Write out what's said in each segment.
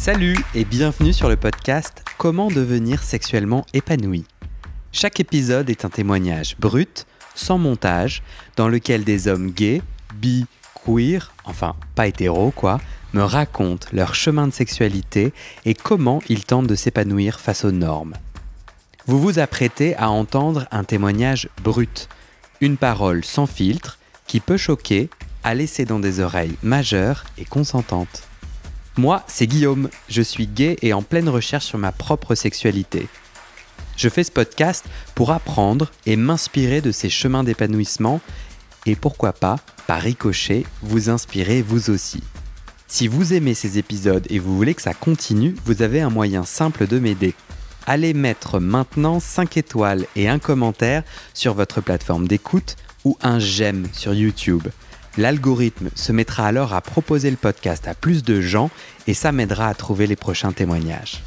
Salut et bienvenue sur le podcast Comment devenir sexuellement épanoui. Chaque épisode est un témoignage brut, sans montage, dans lequel des hommes gays, bi, queer, enfin pas hétéros quoi, me racontent leur chemin de sexualité et comment ils tentent de s'épanouir face aux normes. Vous vous apprêtez à entendre un témoignage brut, une parole sans filtre qui peut choquer à laisser dans des oreilles majeures et consentantes. Moi, c'est Guillaume, je suis gay et en pleine recherche sur ma propre sexualité. Je fais ce podcast pour apprendre et m'inspirer de ces chemins d'épanouissement et pourquoi pas, par ricochet, vous inspirer vous aussi. Si vous aimez ces épisodes et vous voulez que ça continue, vous avez un moyen simple de m'aider. Allez mettre maintenant 5 étoiles et un commentaire sur votre plateforme d'écoute ou un j'aime sur YouTube. L'algorithme se mettra alors à proposer le podcast à plus de gens et ça m'aidera à trouver les prochains témoignages.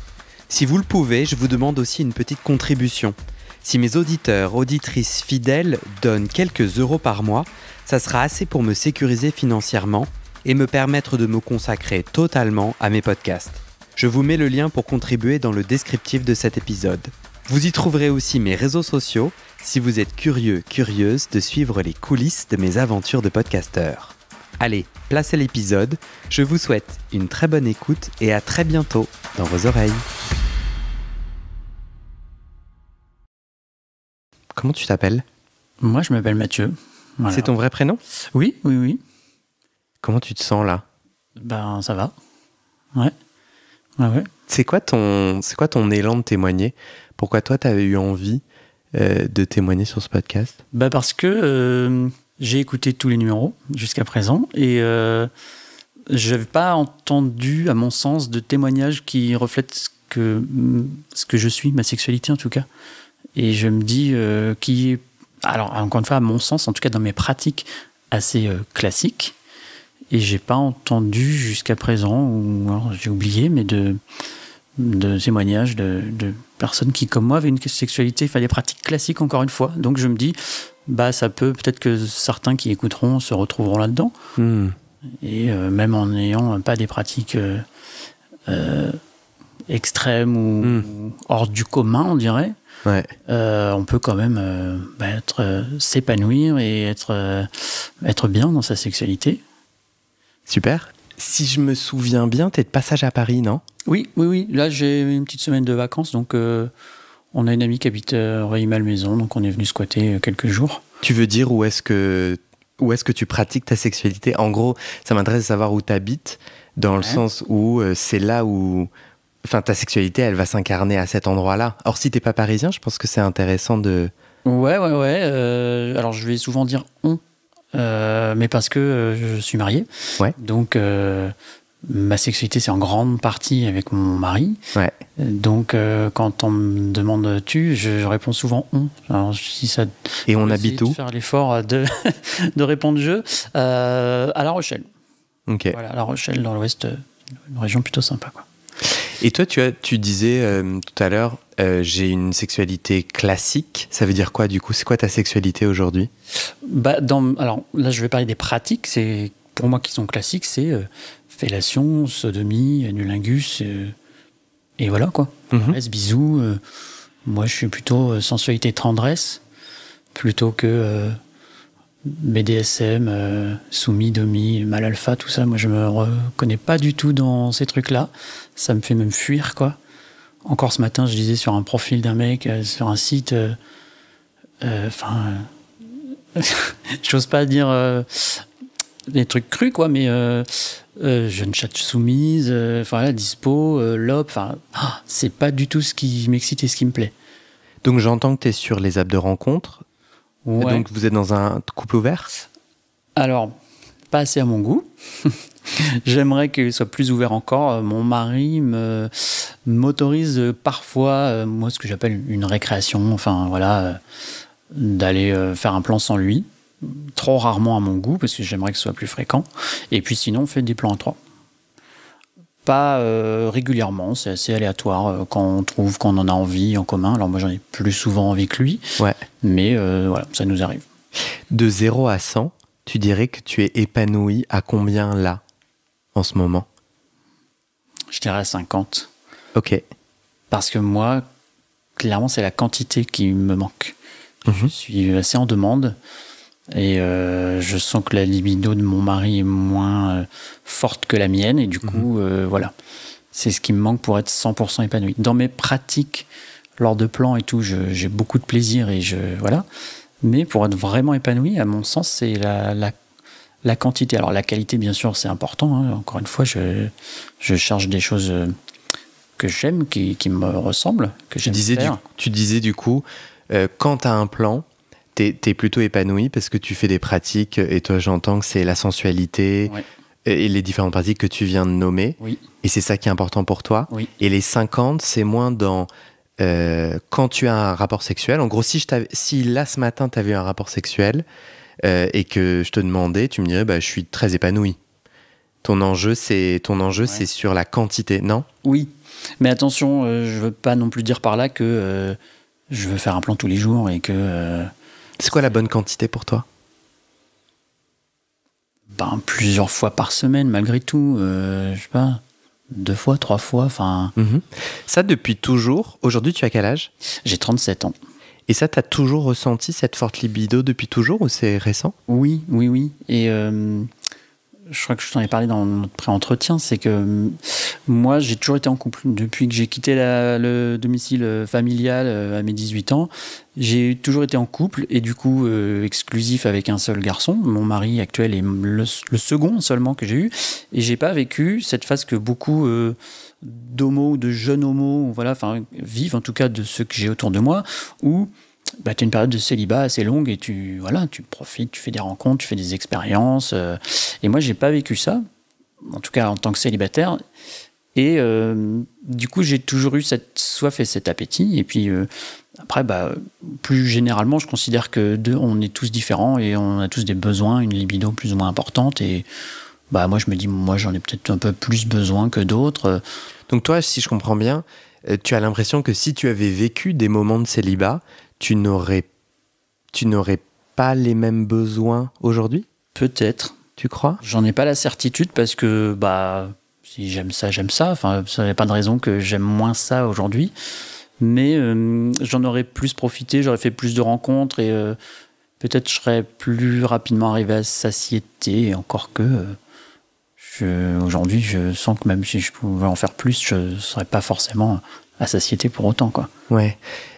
Si vous le pouvez, je vous demande aussi une petite contribution. Si mes auditeurs, auditrices fidèles donnent quelques euros par mois, ça sera assez pour me sécuriser financièrement et me permettre de me consacrer totalement à mes podcasts. Je vous mets le lien pour contribuer dans le descriptif de cet épisode. Vous y trouverez aussi mes réseaux sociaux si vous êtes curieux, curieuse de suivre les coulisses de mes aventures de podcasteur. Allez, placez l'épisode. Je vous souhaite une très bonne écoute et à très bientôt dans vos oreilles. Comment tu t'appelles Moi, je m'appelle Mathieu. C'est ton vrai prénom Oui, oui, oui. Comment tu te sens là Ben, ça va. Ouais. Ouais, ouais. C'est quoi, ton, quoi ton élan de témoigner Pourquoi toi, tu avais eu envie euh, de témoigner sur ce podcast bah Parce que euh, j'ai écouté tous les numéros jusqu'à présent et euh, je n'avais pas entendu, à mon sens, de témoignage qui reflètent ce que, mm, ce que je suis, ma sexualité en tout cas. Et je me dis euh, qui est, alors encore une fois, à mon sens, en tout cas dans mes pratiques assez classiques, et j'ai pas entendu jusqu'à présent, ou j'ai oublié, mais de de témoignages de, personnes qui, comme moi, avaient une sexualité, enfin des pratiques classiques encore une fois. Donc je me dis, bah ça peut, peut-être que certains qui écouteront se retrouveront là-dedans. Hmm. Et euh, même en n'ayant euh, pas des pratiques euh, extrêmes ou, hmm. hors du commun, on dirait, on peut quand même bah, être s'épanouir et être, être bien dans sa sexualité. Super. Si je me souviens bien, t'es de passage à Paris, non oui, oui, oui. Là, j'ai une petite semaine de vacances, donc euh, on a une amie qui habite euh, à Maison, donc on est venu squatter euh, quelques jours. Tu veux dire où est-ce que où est-ce que tu pratiques ta sexualité En gros, ça m'intéresse de savoir où tu habites, dans le sens où c'est là où enfin ta sexualité, elle va s'incarner à cet endroit-là. Or, si t'es pas parisien, je pense que c'est intéressant de. Ouais, ouais, ouais. alors, je vais souvent dire on, mais parce que je suis marié. Ouais. Donc, ma sexualité, c'est en grande partie avec mon mari. Donc, euh, quand on me demande tu, je, réponds souvent on. si ça, Et on habite où Faire l'effort de, de répondre je euh, à La Rochelle. Ok. La Rochelle, dans l'Ouest, euh, une région plutôt sympa, Et toi, tu, as, tu disais tout à l'heure, j'ai une sexualité classique. Ça veut dire quoi du coup C'est quoi ta sexualité aujourd'hui bah, dans, Alors là, je vais parler des pratiques. C'est pour moi qui sont classiques, c'est fellation, sodomie, anulingus, euh, et voilà quoi. Mhm. bisous. Euh, moi, je suis plutôt euh, sensualité tendresse plutôt que BDSM, soumis, domi, mal alpha, tout ça. Moi, je me reconnais pas du tout dans ces trucs-là. Ça me fait même fuir quoi. Encore ce matin, je disais sur un profil d'un mec, sur un site, enfin. J'ose pas dire des trucs crus, quoi, mais euh, ne euh, Jeune Chatte Soumise, euh, enfin Dispo, euh, Lop, enfin, ah, c'est pas du tout ce qui m'excite et ce qui me plaît. Donc j'entends que tu es sur les apps de rencontre. ou Donc vous êtes dans un couple ouvert Alors, pas assez à mon goût. J'aimerais qu'il soit plus ouvert encore. Mon mari me, m'autorise parfois, moi, ce que j'appelle une récréation, enfin voilà, d'aller faire un plan sans lui trop rarement à mon goût, parce que j'aimerais que ce soit plus fréquent. Et puis sinon, on fait des plans à trois. Pas euh, régulièrement, c'est assez aléatoire euh, quand on trouve qu'on en a envie en commun. Alors moi, j'en ai plus souvent envie que lui, ouais. mais euh, voilà, ça nous arrive. De 0 à 100, tu dirais que tu es épanoui à combien là, en ce moment Je dirais à 50. Ok. Parce que moi, clairement, c'est la quantité qui me manque. Mhm. Je suis assez en demande. Et euh, je sens que la libido de mon mari est moins euh, forte que la mienne. Et du mhm. coup, euh, voilà. C'est ce qui me manque pour être 100% épanoui. Dans mes pratiques, lors de plans et tout, j'ai beaucoup de plaisir et je. Voilà. Mais pour être vraiment épanoui, à mon sens, c'est la, la la quantité. Alors la qualité, bien sûr, c'est important. Hein. Encore une fois, je, je charge des choses que j'aime, qui, qui, me ressemblent, que j'aime tu disais Du, tu disais du coup, quand tu as un plan, t'es es plutôt épanoui parce que tu fais des pratiques, et toi j'entends que c'est la sensualité, et les différentes pratiques que tu viens de nommer, et c'est ça qui est important pour toi. Et les 50, c'est moins dans euh, quand tu as un rapport sexuel. En gros, si, je si là ce matin tu as eu un rapport sexuel euh, et que je te demandais, tu me dirais bah, je suis très épanoui. Ton enjeu, c'est ton enjeu, c'est sur la quantité, non Oui, mais attention, euh, je veux pas non plus dire par là que je veux faire un plan tous les jours et que c'est quoi la bonne quantité pour toi ben, plusieurs fois par semaine, malgré tout. Euh, je sais pas, deux fois, trois fois, enfin... Mhm. Ça, depuis toujours. Aujourd'hui, tu as quel âge J'ai 37 ans. Et ça, tu as toujours ressenti cette forte libido depuis toujours ou c'est récent Oui, oui, oui. Et euh, je crois que je t'en ai parlé dans notre pré-entretien, c'est que euh, moi, j'ai toujours été en couple. Depuis que j'ai quitté le domicile euh, familial euh, à mes 18 ans, j'ai toujours été en couple et du coup exclusif avec un seul garçon. Mon mari actuel est le, second seulement que j'ai eu. Et j'ai pas vécu cette phase que beaucoup d'homos de jeunes homos voilà, vivent, en tout cas de ceux que j'ai autour de moi, où bah, tu as une période de célibat assez longue et tu, voilà, tu profites, tu fais des rencontres, tu fais des expériences. Euh, et moi, j'ai pas vécu ça, en tout cas en tant que célibataire. Et euh, du coup, j'ai toujours eu cette soif et cet appétit. Et puis euh, après, bah, plus généralement, je considère que deux, on est tous différents et on a tous des besoins, une libido plus ou moins importante. Et bah, moi, je me dis, moi, j'en ai peut-être un peu plus besoin que d'autres. Donc toi, si je comprends bien, tu as l'impression que si tu avais vécu des moments de célibat, tu n'aurais, tu n'aurais pas les mêmes besoins aujourd'hui Peut-être. Tu crois J'en ai pas la certitude parce que bah si j'aime ça, j'aime ça. Enfin, ça n'est pas de raison que j'aime moins ça aujourd'hui. Mais euh, j'en aurais plus profité, j'aurais fait plus de rencontres et euh, peut-être je serais plus rapidement arrivé à satiété. Encore que euh, aujourd'hui, je sens que même si je pouvais en faire plus, je ne serais pas forcément à satiété pour autant. Quoi. Ouais.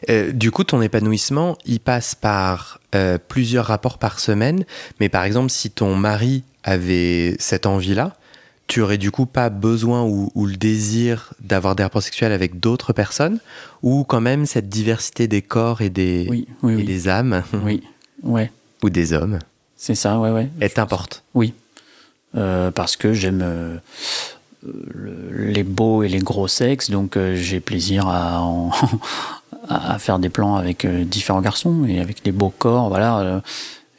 Euh, du coup, ton épanouissement, il passe par euh, plusieurs rapports par semaine, mais par exemple, si ton mari avait cette envie-là, tu aurais du coup pas besoin ou, le désir d'avoir des rapports sexuels avec d'autres personnes, ou quand même cette diversité des corps et des, âmes. Oui, ouais. Ou des hommes. C'est ça, ouais, ouais. Elle t'importe. Oui. Euh, parce que j'aime les beaux et les gros sexes, donc euh, j'ai plaisir à, à faire des plans avec euh, différents garçons et avec des beaux corps. Voilà, euh,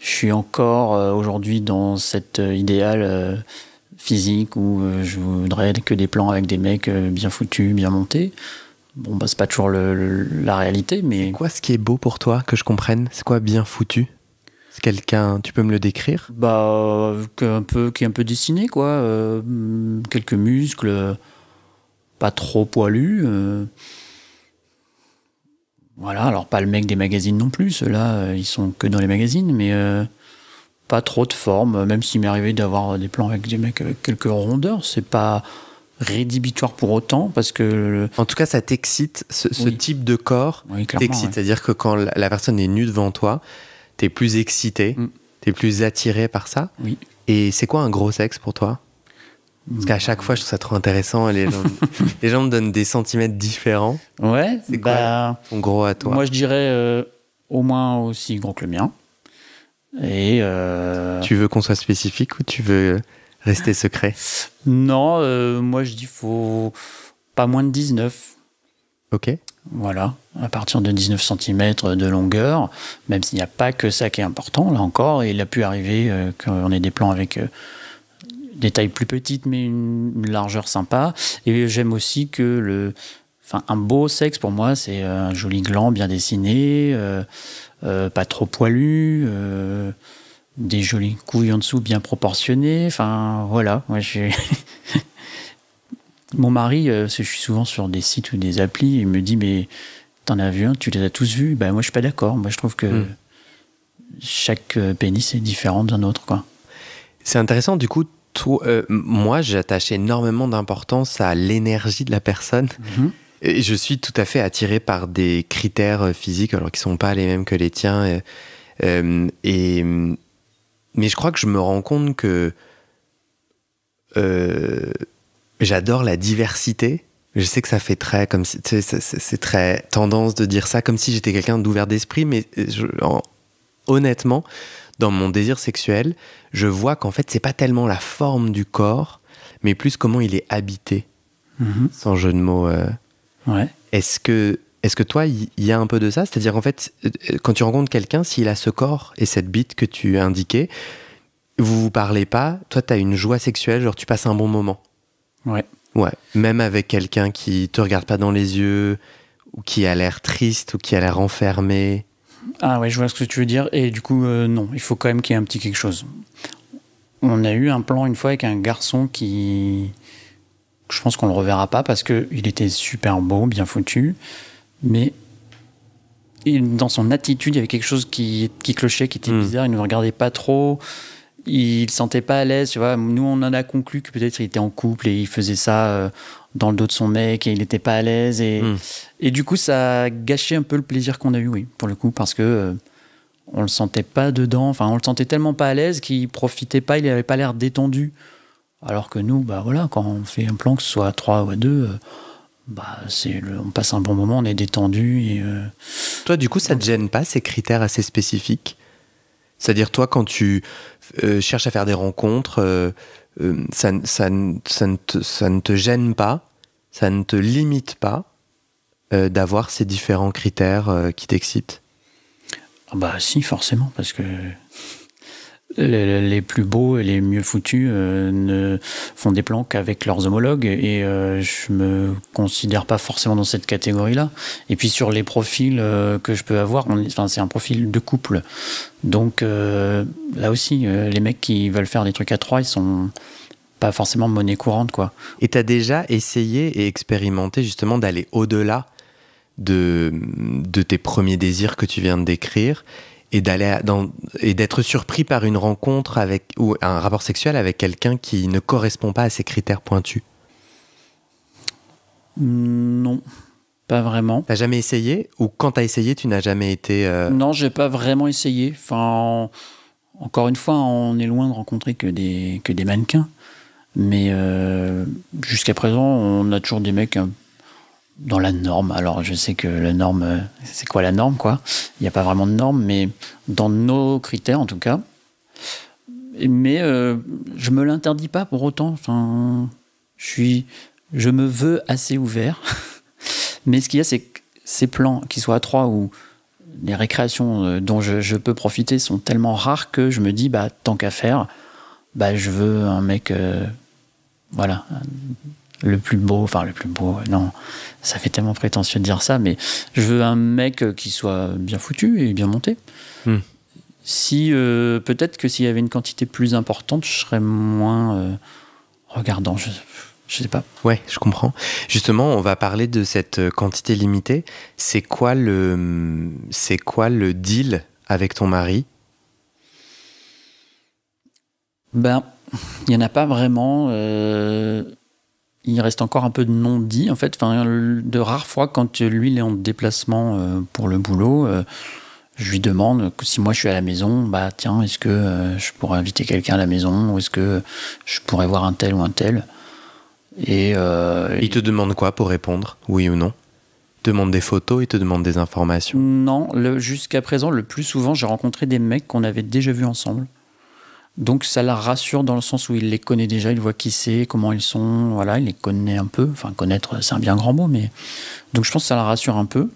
je suis encore aujourd'hui dans cet idéal physique où je voudrais que des plans avec des mecs bien foutus, bien montés. Bon, bah, c'est pas toujours la réalité, mais. Quoi, ce qui est beau pour toi, que je comprenne C'est quoi bien foutu quelqu'un, tu peux me le décrire Bah, euh, un peu, qui est un peu dessiné, quoi. Euh, quelques muscles, euh, pas trop poilu. Voilà, alors pas le mec des magazines non plus. Ceux-là, ils sont que dans les magazines, mais pas trop de forme. Même s'il m'est arrivé d'avoir des plans avec des mecs avec quelques rondeurs, c'est pas rédhibitoire pour autant parce que en tout cas ça t'excite ce, type de corps t'excite c'est à dire que quand la personne est nue devant toi T'es plus excité, mm. t'es plus attiré par ça. Oui. Et c'est quoi un gros sexe pour toi parce qu'à chaque fois, je trouve ça trop intéressant. Les gens, les gens me donnent des centimètres différents. Ouais. C'est quoi bah, ton gros à toi Moi, je dirais euh, au moins aussi gros que le mien. Et euh, Tu veux qu'on soit spécifique ou tu veux rester secret Non, euh, moi, je dis faut pas moins de 19. Ok. Voilà, à partir de 19 cm de longueur, même s'il n'y a pas que ça qui est important, là encore, il a pu arriver euh, qu'on ait des plans avec euh, des tailles plus petites mais une, largeur sympa. Et j'aime aussi que le. Enfin, un beau sexe pour moi, c'est euh, un joli gland bien dessiné, pas trop poilu des jolies couilles en dessous bien proportionnées. Enfin, voilà, moi je Mon mari, euh, je suis souvent sur des sites ou des applis, il me dit Mais t'en as vu un, tu les as tous vus Ben moi, je suis pas d'accord. Moi, je trouve que hmm. chaque euh, pénis est différent d'un autre. quoi. C'est intéressant, du coup, euh, moi, j'attache énormément d'importance à l'énergie de la personne. Mhm. Et je suis tout à fait attiré par des critères physiques, alors qui sont pas les mêmes que les tiens. mais je crois que je me rends compte que J'adore la diversité. Je sais que ça fait très comme c'est très tendance de dire ça comme si j'étais quelqu'un d'ouvert d'esprit, mais honnêtement, dans mon désir sexuel, je vois qu'en fait c'est pas tellement la forme du corps, mais plus comment il est habité. Mm-hmm. Sans jeu de mots. Euh, est-ce que est-ce que toi, il y, a un peu de ça C'est-à-dire, en fait, euh, euh, quand tu rencontres quelqu'un, s'il a ce corps et cette bite que tu as indiqué, vous vous parlez pas, toi, tu as une joie sexuelle, genre tu passes un bon moment. Ouais. Même avec quelqu'un qui te regarde pas dans les yeux, ou qui a l'air triste, ou qui a l'air enfermé. Ah ouais, je vois ce que tu veux dire. Et du coup, euh, non, il faut quand même qu'il y ait un petit quelque chose. On a eu un plan une fois avec un garçon qui. Je pense qu'on le reverra pas parce qu'il était super beau, bien foutu. Mais dans son attitude, il y avait quelque chose qui, clochait, qui était hmm. bizarre. Il ne regardait pas trop il sentait pas à l'aise, tu vois. Nous, on en a conclu que peut-être il était en couple et il faisait ça euh, dans le dos de son mec et il n'était pas à l'aise. Hmm. Et, du coup, ça a gâché un peu le plaisir qu'on a eu, oui, pour le coup, parce que euh, on le sentait pas dedans. Enfin, on le sentait tellement pas à l'aise qu'il profitait pas, il avait pas l'air détendu. Alors que nous, bah voilà, quand on fait un plan, que ce soit à 3 ou à 2, euh, bah, c'est on passe un bon moment, on est détendu. Et, Toi, du coup, ça ne te gêne pas ces critères assez spécifiques C'est-à-dire, toi, quand tu, euh, cherche à faire des rencontres, euh, euh, ça, ne te, ça, ne te, gêne pas, ça ne te limite pas d'avoir ces différents critères qui t'excitent ah Bah si, forcément, parce que les, plus beaux et les mieux foutus euh, ne font des plans qu'avec leurs homologues et euh, je me considère pas forcément dans cette catégorie-là. Et puis sur les profils euh, que je peux avoir, enfin, c'est un profil de couple. Donc là aussi, les mecs qui veulent faire des trucs à trois, ils sont pas forcément monnaie courante quoi. Et tu as déjà essayé et expérimenté justement d'aller au-delà de, de tes premiers désirs que tu viens de décrire et d'aller et d'être surpris par une rencontre avec ou un rapport sexuel avec quelqu'un qui ne correspond pas à ces critères pointus mmh, Non, pas vraiment. T'as jamais essayé ou quand t'as essayé, tu n'as jamais été euh, Non, j'ai pas vraiment essayé. Enfin, encore une fois, on est loin de rencontrer que des que des mannequins, mais euh, jusqu'à présent, on a toujours des mecs dans la norme. Alors, je sais que la norme, c'est quoi la norme, quoi Il n'y a pas vraiment de norme, mais dans nos critères, en tout cas. Mais je euh, je me l'interdis pas pour autant. Enfin, je suis, je me veux assez ouvert. mais ce qu'il y a, c'est que ces plans, qu'ils soient à trois ou les récréations euh, dont je, peux profiter sont tellement rares que je me dis, bah, tant qu'à faire, bah, je veux un mec, euh, voilà, le plus beau, enfin le plus beau, euh, non, ça fait tellement prétentieux de dire ça, mais je veux un mec euh, qui soit bien foutu et bien monté. Hmm. Si euh, peut-être que s'il y avait une quantité plus importante, je serais moins regardant. Je, ne sais pas. Ouais, je comprends. Justement, on va parler de cette quantité limitée. C'est quoi le, hmm, c'est quoi le deal avec ton mari Ben, il n'y en a pas vraiment il reste encore un peu de non-dit, en fait. Enfin, de rares fois, quand lui, il est en déplacement euh, pour le boulot, euh, je lui demande si moi je suis à la maison, bah tiens, est-ce que euh, je pourrais inviter quelqu'un à la maison ou est-ce que je pourrais voir un tel ou un tel Et il te demande quoi pour répondre, oui ou non il demande des photos, il te demande des informations. Non, jusqu'à présent, le plus souvent, j'ai rencontré des mecs qu'on avait déjà vus ensemble. Donc ça la rassure dans le sens où il les connaît déjà, il voit qui c'est, comment ils sont, voilà, il les connaît un peu. Enfin, connaître, c'est un bien grand mot, mais. Donc je pense que ça la rassure un peu.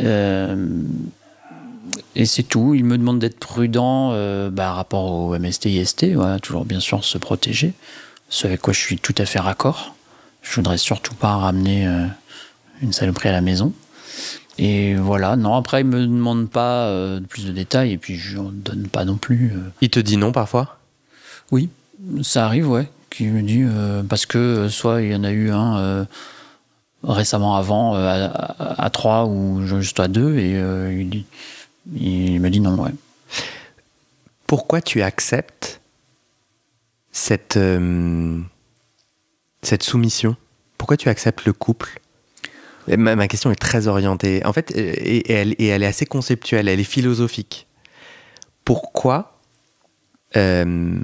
Euh, et c'est tout. Il me demande d'être prudent euh, bah, par rapport au MST, IST, voilà, toujours bien sûr se protéger. Ce avec quoi je suis tout à fait raccord. Je voudrais surtout pas ramener une euh, une saloperie à la maison. Et voilà, non, après, il me demande pas euh, plus de détails et puis je n'en donne pas non plus. Euh. Il te dit non parfois Oui, ça arrive, ouais, qu'il me dit, euh, parce que soit il y en a eu un récemment avant, à, trois ou juste à deux, et il, me dit non, ouais. Pourquoi tu acceptes cette, cette soumission Pourquoi tu acceptes le couple Ma, question est très orientée. En fait, euh, et, elle, est assez conceptuelle, elle est philosophique. Pourquoi euh,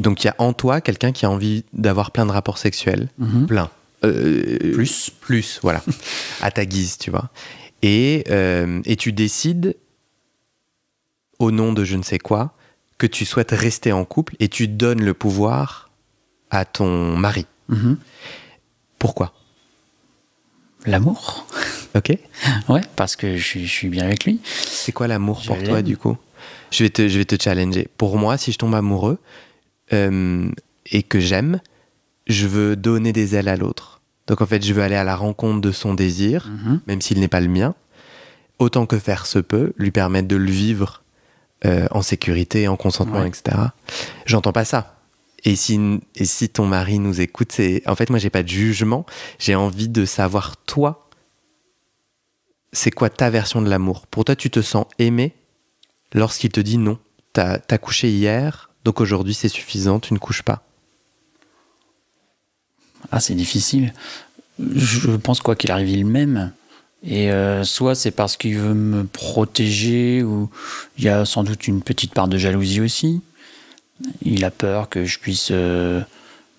Donc, il y a en toi quelqu'un qui a envie d'avoir plein de rapports sexuels, mhm. plein. Euh, plus. Plus, voilà. à ta guise, tu vois. Et, tu décides, au nom de je ne sais quoi, que tu souhaites rester en couple et tu donnes le pouvoir à ton mari. Mhm. Pourquoi l'amour. Ok. ouais, parce que je, suis bien avec lui. C'est quoi l'amour pour toi, du coup je vais, te, je vais te challenger. Pour moi, si je tombe amoureux euh, et que j'aime, je veux donner des ailes à l'autre. Donc en fait, je veux aller à la rencontre de son désir, mhm. même s'il n'est pas le mien, autant que faire se peut, lui permettre de le vivre euh, en sécurité, en consentement, etc. J'entends pas ça. Et si, ton mari nous écoute, en fait moi j'ai pas de jugement, j'ai envie de savoir toi, c'est quoi ta version de l'amour Pour toi tu te sens aimé lorsqu'il te dit non, t'as as couché hier, donc aujourd'hui c'est suffisant, tu ne couches pas. Ah c'est difficile. Je pense quoi qu'il arrive il même. Et euh, soit c'est parce qu'il veut me protéger, ou il y a sans doute une petite part de jalousie aussi. Il a peur que je puisse euh,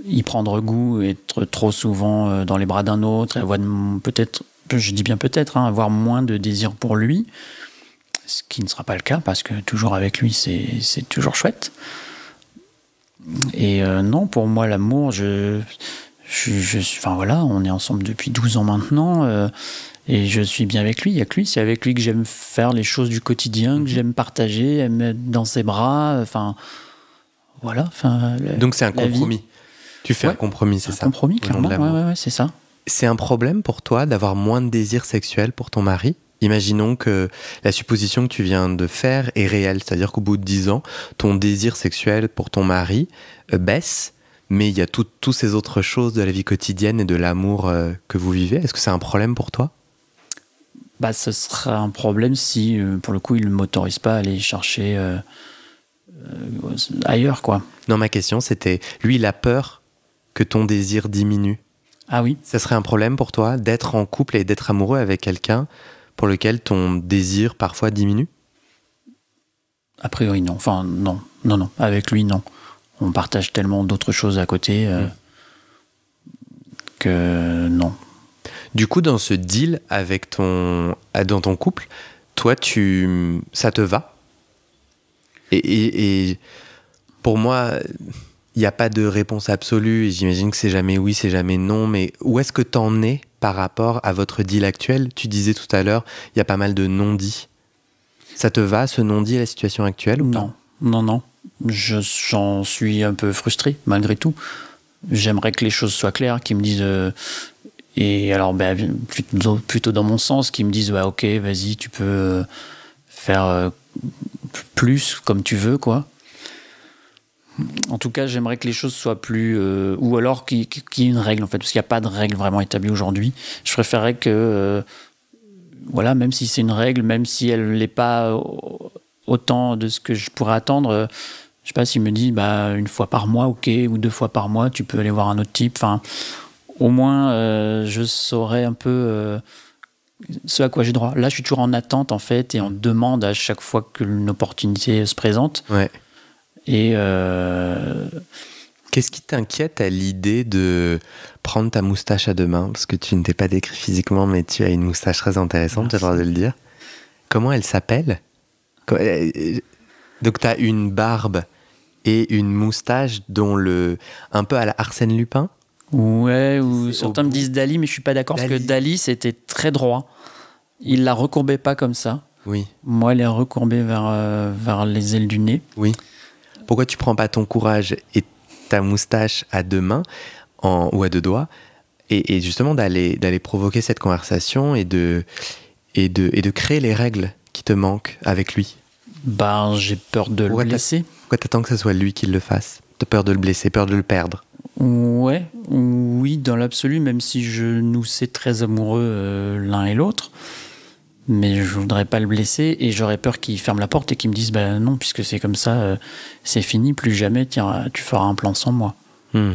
y prendre goût, être trop souvent euh, dans les bras d'un autre, avoir peut-être, je dis bien peut-être, hein, avoir moins de désir pour lui, ce qui ne sera pas le cas parce que toujours avec lui, c'est toujours chouette. Et euh, non, pour moi, l'amour, je, je, enfin voilà, on est ensemble depuis 12 ans maintenant. et je suis bien avec lui, il n'y a que lui. C'est avec lui que j'aime faire les choses du quotidien, que mmh. j'aime partager, aime dans ses bras. Enfin, voilà. Enfin, Donc c'est un compromis. Tu fais un compromis, c'est ça Un compromis, clairement. c'est ça. C'est un problème pour toi d'avoir moins de désir sexuel pour ton mari Imaginons que la supposition que tu viens de faire est réelle, c'est-à-dire qu'au bout de dix ans, ton désir sexuel pour ton mari euh, baisse, mais il y a toutes ces autres choses de la vie quotidienne et de l'amour euh, que vous vivez. Est-ce que c'est un problème pour toi bah, Ce sera un problème si, euh, pour le coup, il ne m'autorise pas à aller chercher euh, ailleurs, quoi. Non, ma question, c'était, lui, il a peur que ton désir diminue. Ah oui. Ça serait un problème pour toi d'être en couple et d'être amoureux avec quelqu'un pour lequel ton désir parfois diminue A priori, non. Enfin, non. Non, non. Avec lui, non. On partage tellement d'autres choses à côté euh, mm. que non. Du coup, dans ce deal avec ton, dans ton couple, toi, tu, ça te va et, pour moi, il n'y a pas de réponse absolue. J'imagine que c'est jamais oui, c'est jamais non. Mais où est-ce que tu en es par rapport à votre deal actuel Tu disais tout à l'heure, il y a pas mal de non-dits. Ça te va ce non-dit à la situation actuelle Non, non, non. J'en suis un peu frustré malgré tout. J'aimerais que les choses soient claires, qu'ils me disent euh, et alors, ben, plutôt, dans mon sens, qu'ils me disent ouais, Ok, vas-y, tu peux euh, faire euh, plus, comme tu veux, quoi. En tout cas, j'aimerais que les choses soient plus. Euh, ou alors qu'il y ait une règle, en fait, parce qu'il n'y a pas de règle vraiment établie aujourd'hui. Je préférerais que. Euh, voilà, même si c'est une règle, même si elle n'est pas autant de ce que je pourrais attendre, je euh, je sais pas s'il me dit bah, une fois par mois, ok, ou deux fois par mois, tu peux aller voir un autre type. Enfin, au moins, je saurais un peu ce à quoi j'ai droit. Là, je suis toujours en attente, en fait, et en mm. demande à chaque fois qu'une opportunité se présente. Ouais. Et. Euh, Qu'est-ce qui t'inquiète à l'idée de prendre ta moustache à deux mains Parce que tu ne t'es pas décrit physiquement, mais tu as une moustache très intéressante, j'ai le droit de le dire. Comment elle s'appelle euh, euh, Donc, tu as une barbe et une moustache dont le. un peu à la Arsène Lupin Ouais, ou certains me disent Dali, mais je suis pas d'accord parce que Dali, c'était très droit. Il la recourbait pas comme ça. Oui. Moi, elle est recourbée euh, vers, les ailes du nez. Oui. Pourquoi tu prends pas ton courage et ta moustache à deux mains ou à deux doigts et, justement d'aller provoquer cette conversation et de et de et de créer les règles qui te manquent avec lui. Bah, j'ai peur de le blesser. Pourquoi t'attends que ce soit lui qui le fasse T'as peur de le blesser, peur de le perdre Ouais, oui, dans l'absolu, même si je nous sais très amoureux euh, l'un et l'autre. Mais je voudrais pas le blesser et j'aurais peur qu'il ferme la porte et qu'il me dise bah non, puisque c'est comme ça, euh, c'est fini, plus jamais, tiens, tu feras un plan sans moi. Hmm.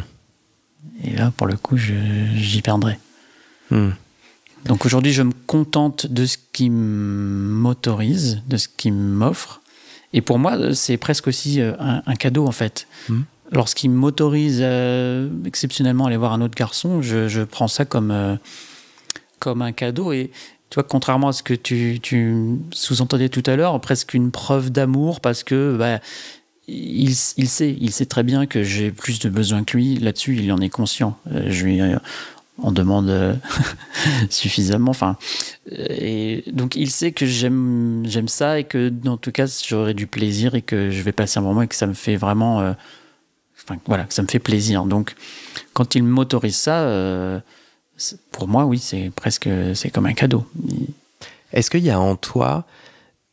Et là, pour le coup, j'y perdrai. Hmm. Donc aujourd'hui, je me contente de ce qui m'autorise, de ce qui m'offre. Et pour moi, euh, c'est presque aussi un, cadeau, en fait. Hmm lorsqu'il m'autorise euh, exceptionnellement à aller voir un autre garçon, je, prends ça comme, euh, comme un cadeau. Et tu vois, contrairement à ce que tu, sous-entendais tout à l'heure, presque une preuve d'amour parce que. Bah, il, il, sait, il sait très bien que j'ai plus de besoins que lui. Là-dessus, il en est conscient. Euh, je lui en demande suffisamment. Enfin, et donc il sait que j'aime, j'aime ça et que, dans tout cas, j'aurai du plaisir et que je vais passer un moment et que ça me fait vraiment enfin, voilà, ça me fait plaisir. Donc, quand il m'autorise ça, euh, pour moi, oui, c'est presque, c'est comme un cadeau. Est-ce qu'il y a en toi,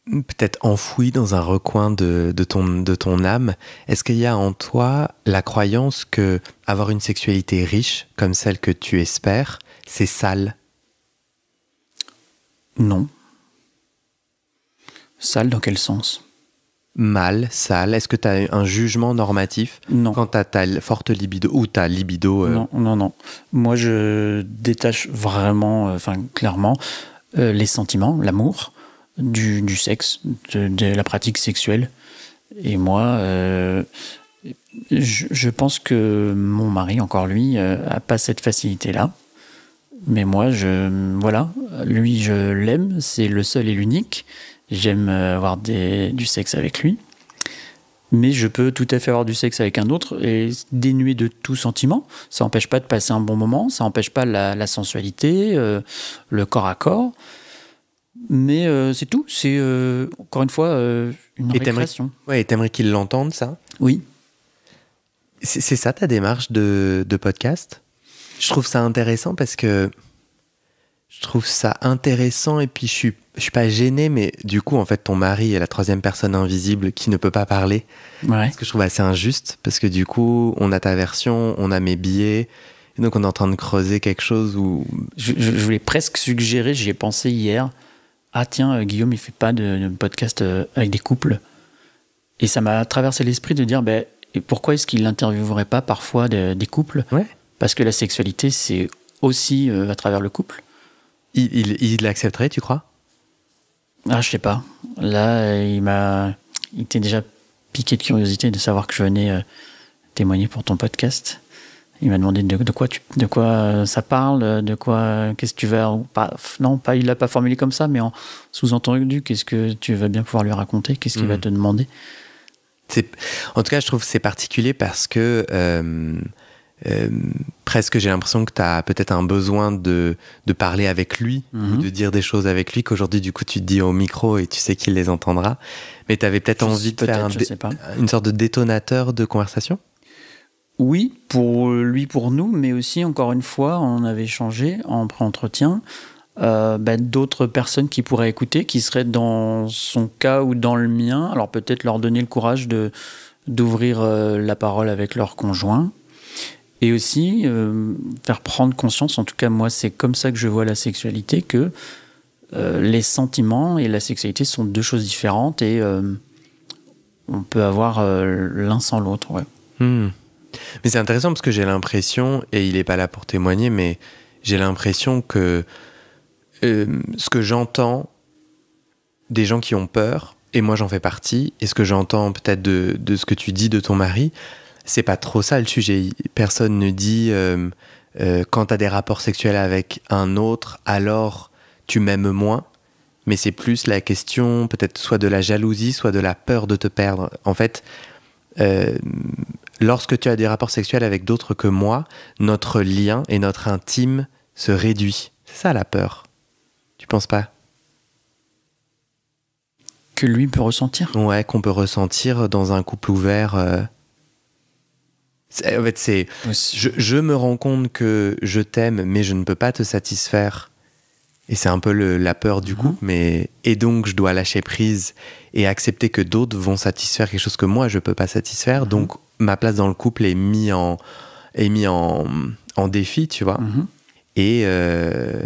peut-être enfoui dans un recoin de, ton, de ton âme, est-ce qu'il y a en toi la croyance que avoir une sexualité riche, comme celle que tu espères, c'est sale Non. Sale dans quel sens mal, sale Est-ce que tu as un jugement normatif non. tu as ta forte libido ou ta libido euh? Non, non, non. Moi, je détache vraiment, euh, enfin, clairement, euh, les sentiments, l'amour, du, sexe, de, la pratique sexuelle. Et moi, je, je, pense que mon mari, encore lui, a pas cette facilité-là. Mais moi, je, voilà, lui, je l'aime, c'est le seul et l'unique j'aime euh, avoir des, du sexe avec lui, mais je peux tout à fait avoir du sexe avec un autre et dénué de tout sentiment. Ça n'empêche pas de passer un bon moment, ça n'empêche pas la, sensualité, euh, le corps à corps. Mais euh, c'est tout, c'est encore une fois une impression. Ouais, et t'aimerais qu'ils l'entendent, ça Oui. C'est ça ta démarche de, de podcast Je trouve ça intéressant parce que je trouve ça intéressant et puis je suis, suis pas gêné, mais du coup, en fait, ton mari est la troisième personne invisible qui ne peut pas parler. Ce que je trouve assez injuste parce que du coup, on a ta version, on a mes billets. Et donc, on est en train de creuser quelque chose où. Je, voulais presque suggérer, j'y ai pensé hier. Ah, tiens, euh, Guillaume, il fait pas de, podcast euh, avec des couples. Et ça m'a traversé l'esprit de dire, ben, pourquoi est-ce qu'il n'interviewerait pas parfois des couples ouais. Parce que la sexualité, c'est aussi euh, à travers le couple. Il, l'accepterait, tu crois Ah, je sais pas. Là, euh, il m'a. Il était déjà piqué de curiosité de savoir que je venais euh, témoigner pour ton podcast. Il m'a demandé de, quoi de quoi euh, ça parle, de quoi qu'est-ce que tu veux non pas il l'a pas formulé comme ça mais en sous-entendu qu'est-ce que tu vas bien pouvoir lui raconter, qu'est-ce qu'il va hmm. te demander. En tout cas, je trouve c'est particulier parce que euh, presque j'ai l'impression que tu as peut-être un besoin de, parler avec lui, ou mhm. de dire des choses avec lui, qu'aujourd'hui, du coup, tu te dis au micro et tu sais qu'il les entendra. Mais tu avais peut-être envie de faire une sorte de détonateur de conversation Oui, pour lui, pour nous, mais aussi, encore une fois, on avait changé en pré-entretien. Euh, ben, d'autres personnes qui pourraient écouter, qui seraient dans son cas ou dans le mien. Alors peut-être leur donner le courage de d'ouvrir euh, la parole avec leur conjoint, et aussi euh, faire prendre conscience, en tout cas moi c'est comme ça que je vois la sexualité, que euh, les sentiments et la sexualité sont deux choses différentes et euh, on peut avoir l'un sans l'autre. Hmm. Mais c'est intéressant parce que j'ai l'impression, et il n'est pas là pour témoigner, mais j'ai l'impression que ce que j'entends des gens qui ont peur, et moi j'en fais partie, et ce que j'entends peut-être de, de, ce que tu dis de ton mari, c'est pas trop ça le sujet. Personne ne dit euh, euh, quand tu as des rapports sexuels avec un autre, alors tu m'aimes moins. Mais c'est plus la question, peut-être soit de la jalousie, soit de la peur de te perdre. En fait, euh, lorsque tu as des rapports sexuels avec d'autres que moi, notre lien et notre intime se réduit. C'est ça la peur. Tu penses pas Que lui peut ressentir Ouais, qu'on peut ressentir dans un couple ouvert c'est. Je, me rends compte que je t'aime, mais je ne peux pas te satisfaire. Et c'est un peu la peur du mhm. coup, mais. Et donc, je dois lâcher prise et accepter que d'autres vont satisfaire quelque chose que moi, je ne peux pas satisfaire. Mhm. Donc, ma place dans le couple est mise en, mis en, en défi, tu vois. Mhm. Et. Euh,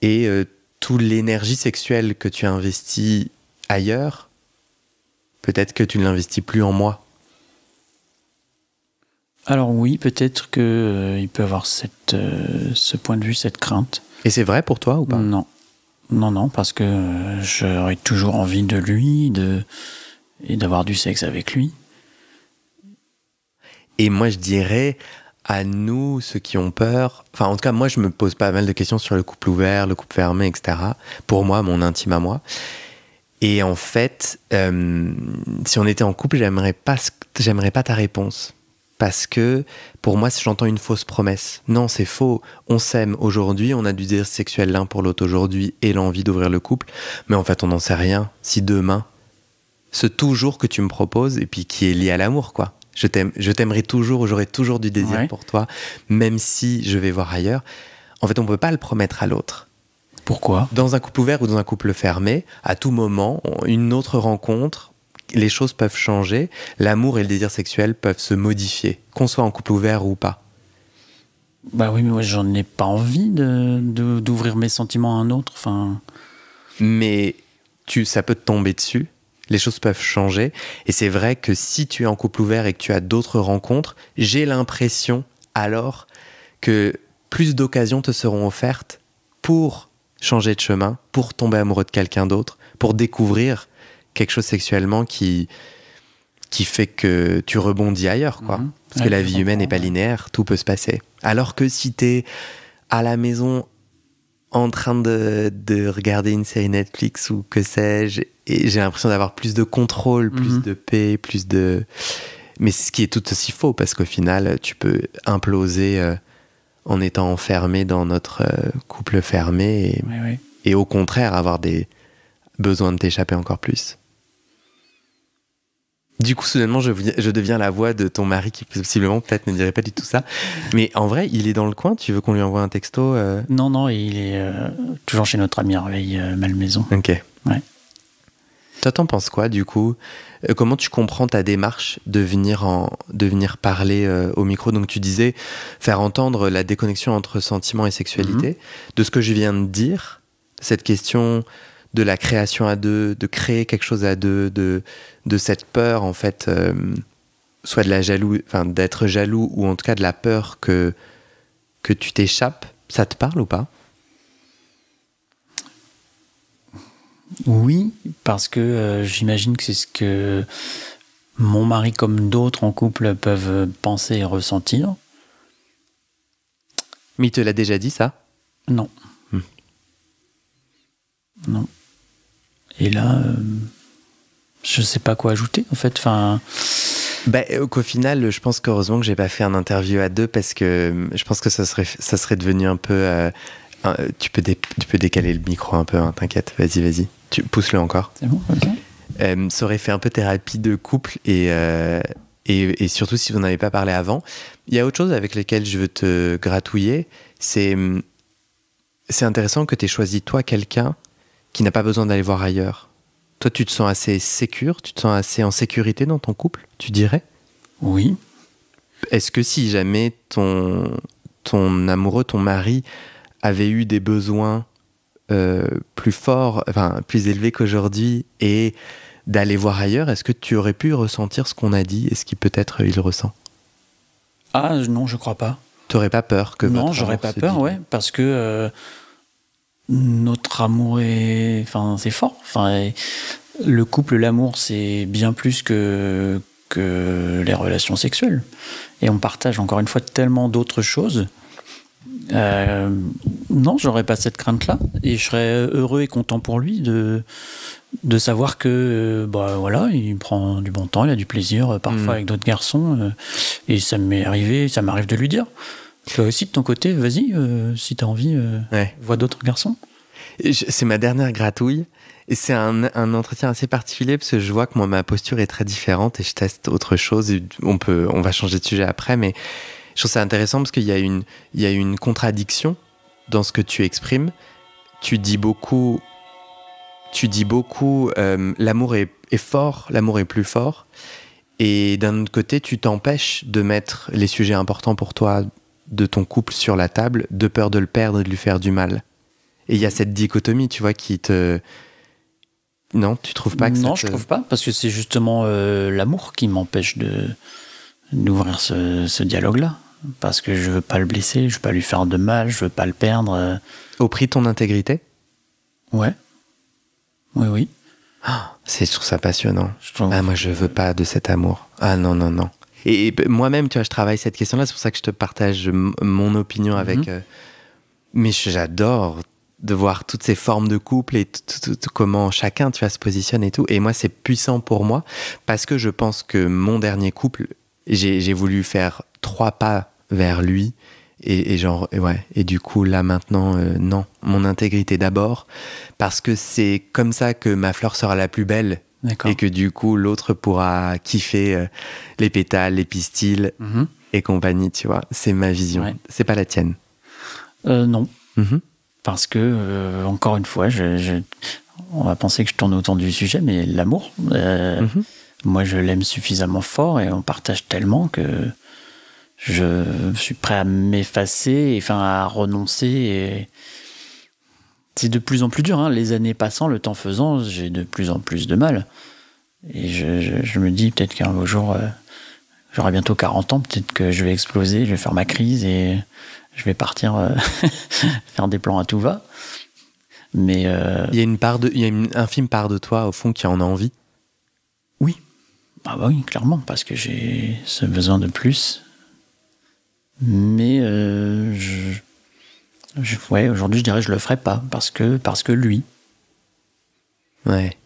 et euh, toute l'énergie sexuelle que tu investis ailleurs, peut-être que tu ne l'investis plus en moi. Alors oui, peut-être qu'il euh, peut avoir euh, ce point de vue, cette crainte. Et c'est vrai pour toi ou pas Non. Non, non, parce que euh, j'aurais toujours envie de lui et d'avoir du sexe avec lui. Et moi, je dirais à nous, ceux qui ont peur, enfin en tout cas, moi, je me pose pas mal de questions sur le couple ouvert, le couple fermé, etc. Pour moi, mon intime à moi. Et en fait, si on était en couple, j'aimerais pas, j'aimerais pas ta réponse parce que pour moi, j'entends une fausse promesse. Non, c'est faux. On s'aime aujourd'hui, on a du désir sexuel l'un pour l'autre aujourd'hui et l'envie d'ouvrir le couple, mais en fait, on n'en sait rien. Si demain, ce toujours que tu me proposes et puis qui est lié à l'amour, quoi. Je t'aime, je t'aimerai toujours, j'aurai toujours du désir pour toi, même si je vais voir ailleurs. En fait, on ne peut pas le promettre à l'autre. Pourquoi Dans un couple ouvert ou dans un couple fermé, à tout moment, une autre rencontre les choses peuvent changer, l'amour et le désir sexuel peuvent se modifier, qu'on soit en couple ouvert ou pas. Bah oui, mais moi j'en ai pas envie d'ouvrir mes sentiments à un autre. Enfin. Mais tu, ça peut te tomber dessus. Les choses peuvent changer. Et c'est vrai que si tu es en couple ouvert et que tu as d'autres rencontres, j'ai l'impression alors que plus d'occasions te seront offertes pour changer de chemin, pour tomber amoureux de quelqu'un d'autre, pour découvrir quelque chose sexuellement qui, qui fait que tu rebondis ailleurs, quoi. Mhm. Parce que la vie humaine n'est pas linéaire, tout peut se passer. Alors que si tu es à la maison en train de, regarder une série Netflix ou que sais-je, et j'ai l'impression d'avoir plus de contrôle, plus mhm. de paix, plus de. Mais ce qui est tout aussi faux, parce qu'au final, tu peux imploser euh, en étant enfermé dans notre euh, couple fermé. et, au contraire, avoir des, besoin de t'échapper encore plus. Du coup, soudainement, je, je, deviens la voix de ton mari qui possiblement peut-être ne dirait pas du tout ça. Mais en vrai, il est dans le coin. Tu veux qu'on lui envoie un texto euh? Non, non, il est euh, toujours chez notre ami Herveille euh, Malmaison. Ok. Ouais. Toi, t'en penses quoi du coup euh, Comment tu comprends ta démarche de venir, en, de parler au micro Donc, tu disais faire entendre la déconnexion entre sentiment et sexualité. Mhm. De ce que je viens de dire, cette question de la création à deux, de créer quelque chose à deux, de, de cette peur, en fait, euh, soit de la jaloux, d'être jaloux, ou en tout cas de la peur que, que tu t'échappes, ça te parle ou pas Oui, parce que euh, j'imagine que c'est ce que mon mari comme d'autres en couple peuvent penser et ressentir. Mais il te l'a déjà dit ça Non. Hmm. Non. Et là, euh, je ne sais pas quoi ajouter, en fait. Enfin. Bah, euh, final, je pense qu'heureusement que j'ai pas fait un interview à deux parce que euh, je pense que ça serait, ça serait devenu un peu. tu, peux tu peux décaler le micro un peu, hein, t'inquiète, vas-y, vas-y. Tu pousses-le encore. C'est bon, ok. ça aurait fait un peu thérapie de couple et, et, surtout si vous n'avez pas parlé avant. Il y a autre chose avec laquelle je veux te gratouiller, c'est hum, c'est intéressant que tu aies choisi toi quelqu'un qui n'a pas besoin d'aller voir ailleurs. Toi, tu te sens assez sécure, tu te sens assez en sécurité dans ton couple, tu dirais Oui. Est-ce que si jamais ton, ton amoureux, ton mari, avait eu des besoins euh, plus forts, enfin plus élevés qu'aujourd'hui, et d'aller voir ailleurs, est-ce que tu aurais pu ressentir ce qu'on a dit et ce qu'il peut-être euh, il ressent Ah non, je crois pas. T'aurais pas peur que non, j'aurais pas peur, ouais, parce que euh, notre amour est, enfin, c'est fort. Enfin, le couple, l'amour, c'est bien plus que les relations sexuelles. Et on partage encore une fois tellement d'autres choses. Euh, non, j'aurais pas cette crainte-là, et je serais heureux et content pour lui de savoir que euh, bah voilà, il prend du bon temps, il a du plaisir euh, parfois mm. avec d'autres garçons, et ça m'est arrivé, ça m'arrive de lui dire. Toi euh, aussi, de ton côté, vas-y, euh, si tu as envie, euh, vois d'autres garçons. C'est ma dernière gratouille. c'est un, entretien assez particulier parce que je vois que moi, ma posture est très différente et je teste autre chose. on, peut, on va changer de sujet après, mais je trouve ça intéressant parce qu'il y, a une, contradiction dans ce que tu exprimes. Tu dis beaucoup, tu dis beaucoup, l'amour est, est fort, l'amour est plus fort. Et d'un autre côté, tu t'empêches de mettre les sujets importants pour toi de ton couple sur la table de peur de le perdre et de lui faire du mal. Et il y a cette dichotomie, tu vois, qui te... Non, tu trouves pas que Non, je trouve pas, parce que c'est justement euh, l'amour qui m'empêche de d'ouvrir ce, dialogue-là. Parce que je veux pas le blesser, je veux pas lui faire de mal, je veux pas le perdre. Euh. Au prix de ton intégrité Ouais. Oui, oui. Ah, c'est sur ça passionnant. Ah, moi, je veux pas de cet amour. Ah, non, non, non. Et, moi-même, tu vois, je travaille cette question-là, c'est pour ça que je te partage mon opinion mm-hmm. avec. Euh, mais j'adore de voir toutes ces formes de couple et tout, comment chacun, tu vois, se positionne et tout. Et moi, c'est puissant pour moi parce que je pense que mon dernier couple, j'ai voulu faire trois pas vers lui et, et, du coup là maintenant euh, non mon intégrité d'abord parce que c'est comme ça que ma fleur sera la plus belle et que du coup, l'autre pourra kiffer euh, les pétales, les pistils mhm. et compagnie, tu vois. C'est ma vision. C'est pas la tienne. Euh, non. Mhm. Parce que, euh, encore une fois, je, on va penser que je tourne autour du sujet, mais l'amour, mhm. moi, je l'aime suffisamment fort et on partage tellement que je suis prêt à m'effacer, enfin, à renoncer et c'est de plus en plus dur. Hein. Les années passant, le temps faisant, j'ai de plus en plus de mal. Et je, me dis peut-être qu'un beau jour, euh, j'aurai bientôt 40 ans, peut-être que je vais exploser, je vais faire ma crise et je vais partir euh, faire des plans à tout va. Mais euh, il y a une part il y infime part de toi au fond qui en a envie. Oui, ah bah oui, clairement, parce que j'ai ce besoin de plus. Mais je ouais, aujourd'hui, je dirais je le ferai pas parce que parce que lui. Ouais.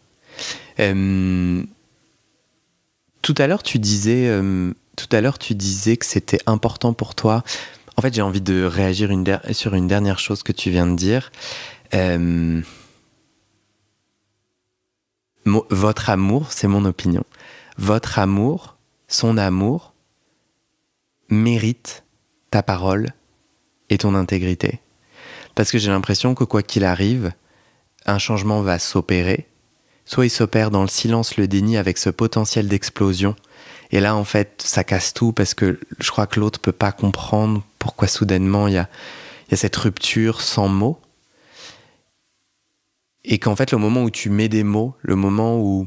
tout à l'heure, tu disais tout à l'heure tu disais que c'était important pour toi. En fait, j'ai envie de réagir une sur une dernière chose que tu viens de dire. votre amour, c'est mon opinion. Votre amour, son amour, mérite ta parole et ton intégrité. Parce que j'ai l'impression que quoi qu'il arrive, un changement va s'opérer. Soit il s'opère dans le silence, le déni avec ce potentiel d'explosion. Et là, en fait, ça casse tout parce que je crois que l'autre peut pas comprendre pourquoi soudainement il y a, cette rupture sans mots. Et qu'en fait, le moment où tu mets des mots, le moment où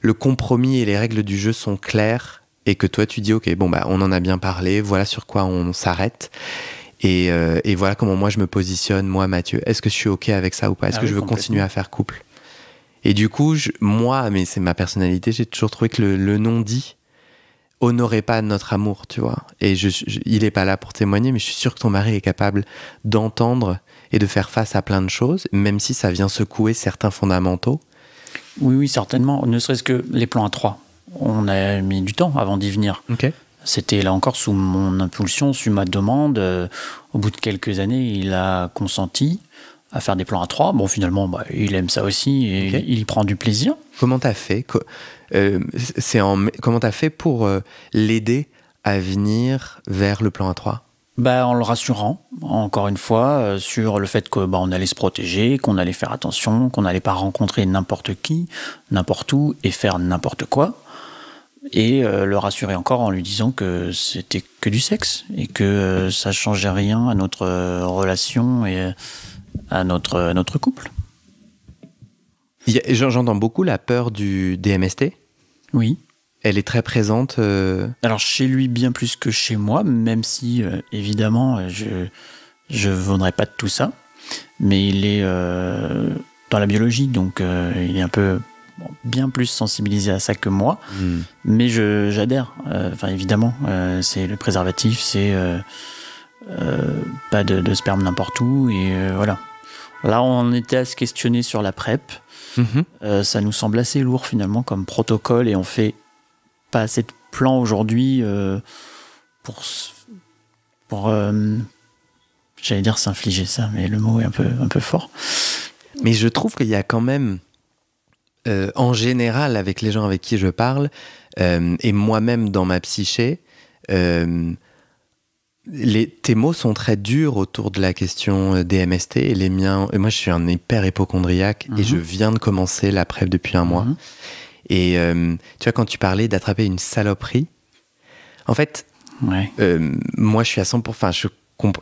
le compromis et les règles du jeu sont claires, et que toi tu dis ok bon bah on en a bien parlé, voilà sur quoi on s'arrête, euh, et, voilà comment moi je me positionne, moi Mathieu. Est-ce que je suis OK avec ça ou pas Est-ce ah que je veux continuer à faire couple Et du coup, moi, mais c'est ma personnalité, j'ai toujours trouvé que le, non dit honorait pas notre amour, tu vois. Et il est pas là pour témoigner, mais je suis sûr que ton mari est capable d'entendre et de faire face à plein de choses, même si ça vient secouer certains fondamentaux. Oui, oui, certainement. Ne serait-ce que les plans à trois. On a mis du temps avant d'y venir. Ok. C'était là encore sous mon impulsion, sous ma demande. Euh, au bout de quelques années, il a consenti à faire des plans à trois. Bon, finalement, bah, il aime ça aussi et il, y prend du plaisir. Comment t'as fait euh, C'est en comment fait pour euh, l'aider à venir vers le plan à trois bah, en le rassurant, encore une fois, sur le fait que bah, on allait se protéger, qu'on allait faire attention, qu'on n'allait pas rencontrer n'importe qui, n'importe où et faire n'importe quoi et euh, le rassurer encore en lui disant que c'était que du sexe et que ça euh, ça changeait rien à notre euh, relation et à notre, notre couple. J'entends beaucoup la peur du DMST. Oui. Elle est très présente. Alors chez lui bien plus que chez moi, même si évidemment je je voudrais pas de tout ça, mais il est dans la biologie, donc il est un peu bien plus sensibilisé à ça que moi, hmm. mais j'adhère. Euh, enfin, évidemment, euh, c'est le préservatif, c'est euh, pas de, sperme n'importe où, et voilà. Là, on était à se questionner sur la PrEP. Mm-hmm. ça nous semble assez lourd finalement comme protocole et on fait pas assez de plans aujourd'hui pour, pour j'allais dire s'infliger ça, mais le mot est un peu, un peu fort. Mais je trouve qu'il y a quand même euh, en général, avec les gens avec qui je parle, euh, et moi-même dans ma psyché, euh, les, tes mots sont très durs autour de la question des MST et les miens. Et moi, je suis un hyper hypochondriaque et mhm. je viens de commencer la PrEP depuis un mois. Mhm. Et tu vois, quand tu parlais d'attraper une saloperie, en fait, moi, je suis à 100%. Enfin,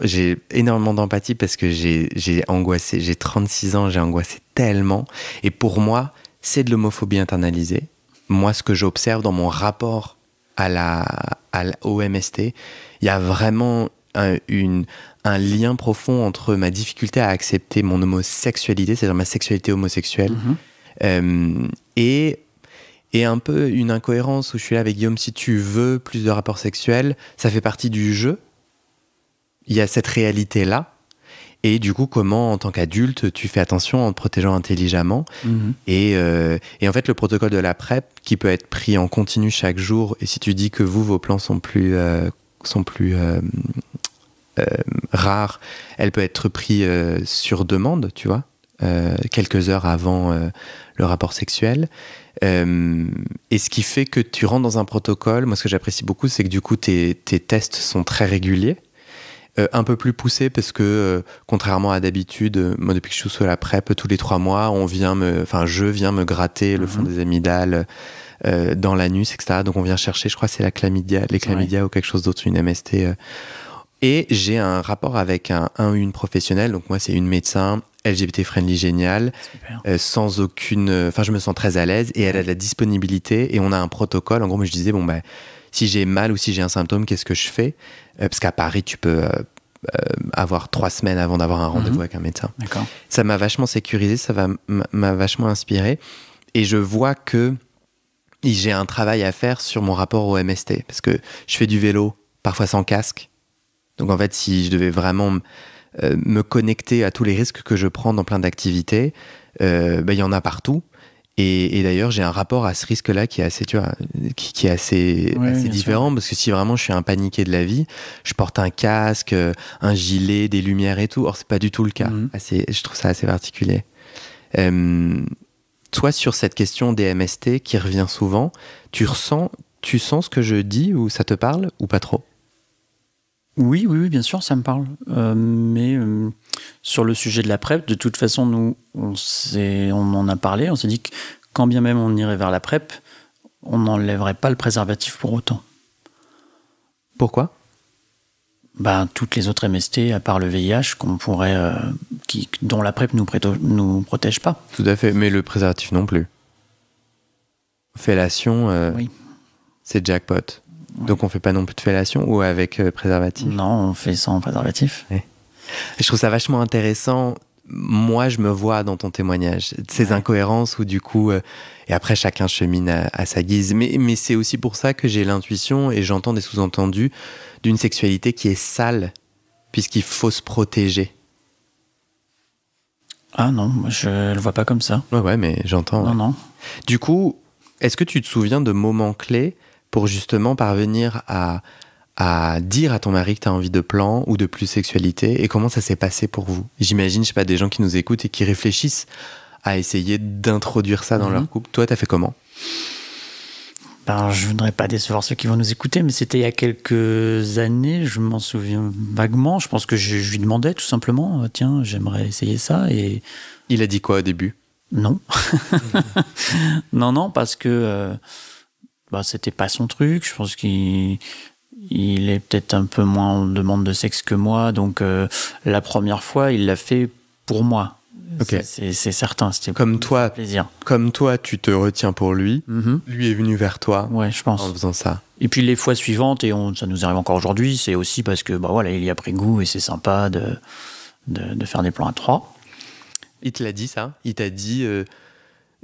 j'ai énormément d'empathie parce que j'ai angoissé, j'ai 36 ans, j'ai angoissé tellement. Et pour moi, c'est de l'homophobie internalisée. Moi, ce que j'observe dans mon rapport à la, à il y a vraiment un, lien profond entre ma difficulté à accepter mon homosexualité, c'est-à-dire ma sexualité homosexuelle, mhm. euh, et, et un peu une incohérence où je suis là avec Guillaume, si tu veux plus de rapports sexuels, ça fait partie du jeu. Il y a cette réalité-là. Et du coup, comment en tant qu'adulte, tu fais attention en te protégeant intelligemment mhm. euh, et, en fait, le protocole de la PrEP, qui peut être pris en continu chaque jour, et si tu dis que vous, vos plans sont plus, euh, sont plus euh, rares, elle peut être prise sur demande, tu vois, quelques heures avant le rapport sexuel. et ce qui fait que tu rentres dans un protocole, moi ce que j'apprécie beaucoup, c'est que du coup tes, tests sont très réguliers. Euh, un peu plus poussé parce que euh, contrairement à d'habitude, euh, moi depuis que je suis sous la PrEP, tous les trois mois, on vient me, enfin je viens me gratter le fond mhm. des amygdales dans l'anus, etc. Donc on vient chercher, je crois c'est la chlamydia, les chlamydia ou quelque chose d'autre, une MST. et j'ai un rapport avec un, une professionnelle, donc moi c'est une médecin, LGBT friendly génial, sans aucune. Enfin, je me sens très à l'aise et elle a de la disponibilité et on a un protocole. En gros, je disais, bon, bah, si j'ai mal ou si j'ai un symptôme, qu'est-ce que je fais euh, Parce qu'à Paris, tu peux euh, euh, avoir trois semaines avant d'avoir un rendez-vous mhm. avec un médecin. Ça m'a vachement sécurisé, ça m'a vachement inspiré. Et je vois que j'ai un travail à faire sur mon rapport au MST. Parce que je fais du vélo, parfois sans casque. Donc en fait, si je devais vraiment me connecter à tous les risques que je prends dans plein d'activités, ben, il y en a partout. Et, d'ailleurs, j'ai un rapport à ce risque-là qui est assez, tu vois, qui, est assez, assez différent parce que si vraiment je suis un paniqué de la vie, je porte un casque, euh, un gilet, des lumières et tout. Or, c'est pas du tout le cas. Mhm. je trouve ça assez particulier. toi, sur cette question des MST qui revient souvent, tu ressens, tu sens ce que je dis ou ça te parle ou pas trop oui, oui, oui, bien sûr, ça me parle. Euh, mais euh, sur le sujet de la PrEP, de toute façon, nous, on, on en a parlé, on s'est dit que quand bien même on irait vers la PrEP, on n'enlèverait pas le préservatif pour autant. Pourquoi ben, Toutes les autres MST, à part le VIH, qu'on pourrait, euh, qui, dont la PrEP ne nous, protège pas. Tout à fait, mais le préservatif non plus. Fellation, c'est jackpot. Donc on fait pas non plus de fellation ou avec euh, préservatif Non, on fait sans préservatif. Je trouve ça vachement intéressant. Moi, je me vois dans ton témoignage, ces incohérences ou du coup, euh, et après chacun chemine à, sa guise. Mais, c'est aussi pour ça que j'ai l'intuition et j'entends des sous-entendus d'une sexualité qui est sale, puisqu'il faut se protéger. Ah non, je le vois pas comme ça. Ouais, mais j'entends. non. Du coup, est-ce que tu te souviens de moments clés pour justement parvenir à, à dire à ton mari que tu as envie de plan ou de plus sexualité et comment ça s'est passé pour vous J'imagine, je sais pas, des gens qui nous écoutent et qui réfléchissent à essayer d'introduire ça dans mhm. leur couple. Toi, tu as fait comment ben, je voudrais pas décevoir ceux qui vont nous écouter, mais c'était il y a quelques années, je m'en souviens vaguement. Je pense que je, lui demandais tout simplement, euh, tiens, j'aimerais essayer ça. Et il a dit quoi au début Non, non, non, parce que euh, bah, c'était pas son truc. Je pense qu'il est peut-être un peu moins en demande de sexe que moi. Donc euh, la première fois, il l'a fait pour moi. C'est certain, c'était comme toi, plaisir. Comme toi, tu te retiens pour lui. Mhm. Lui est venu vers toi. Ouais, je pense. En faisant ça. Et puis les fois suivantes, et on, ça nous arrive encore aujourd'hui, c'est aussi parce que bah voilà, il y a pris goût et c'est sympa de, de, faire des plans à trois. Il te l'a dit ça Il t'a dit euh,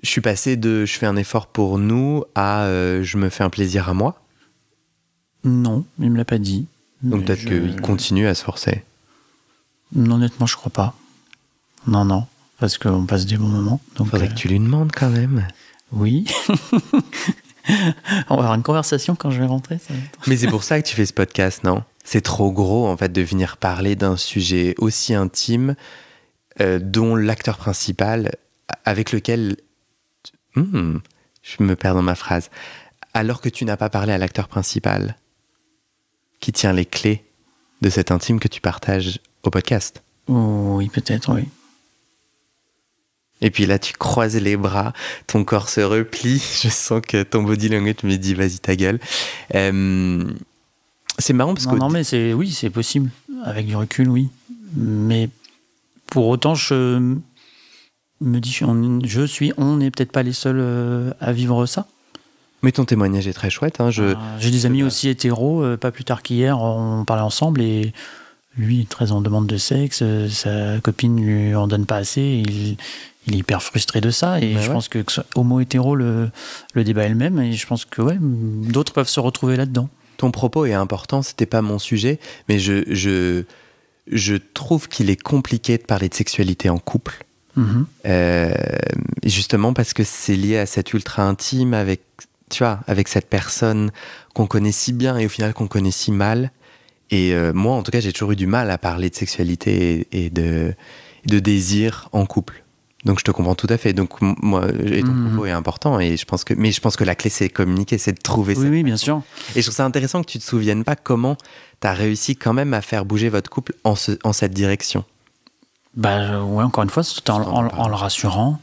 je suis passé de je fais un effort pour nous à euh, je me fais un plaisir à moi Non, il me l'a pas dit. Donc peut-être qu'il continue à se forcer. Non, honnêtement, je crois pas. Non, non, parce qu'on passe des bons moments. Donc faudrait euh, que tu lui demandes quand même. Oui. On va avoir une conversation quand je vais rentrer. Mais c'est pour ça que tu fais ce podcast, non C'est trop gros en fait de venir parler d'un sujet aussi intime euh, dont l'acteur principal avec lequel Hmm, je me perds dans ma phrase. Alors que tu n'as pas parlé à l'acteur principal, qui tient les clés de cet intime que tu partages au podcast. oui, peut-être, oui. Et puis là, tu croises les bras, ton corps se replie. Je sens que ton body language me dit vas-y ta gueule. c'est marrant parce que. Non, mais c'est oui, c'est possible. Avec du recul, oui. Mais pour autant, je me dit on, je suis, on n'est peut-être pas les seuls euh, à vivre ça. Mais ton témoignage est très chouette. Hein, ah, j'ai des amis aussi hétéros, euh, pas plus tard qu'hier, on parlait ensemble et lui, très en demande de sexe, euh, sa copine lui en donne pas assez, il, il est hyper frustré de ça. Et je pense que, homo-hétéro, le, débat est le même, et je pense que ouais, d'autres peuvent se retrouver là-dedans. Ton propos est important, c'était pas mon sujet, mais je, je, je trouve qu'il est compliqué de parler de sexualité en couple euh, justement parce que c'est lié à cette ultra intime avec, tu avec cette personne qu'on connaît si bien et au final qu'on connaît si mal. Et euh, moi, en tout cas, j'ai toujours eu du mal à parler de sexualité et, de, désir en couple. Donc je te comprends tout à fait. Donc moi, et ton mhm. propos est important et je pense que, mais je pense que la clé c'est communiquer, c'est de trouver. Oui, oui, bien sûr. Et je trouve ça intéressant que tu te souviennes pas comment tu as réussi quand même à faire bouger votre couple en, en cette direction. Bah ouais, encore une fois, c'était en, le rassurant.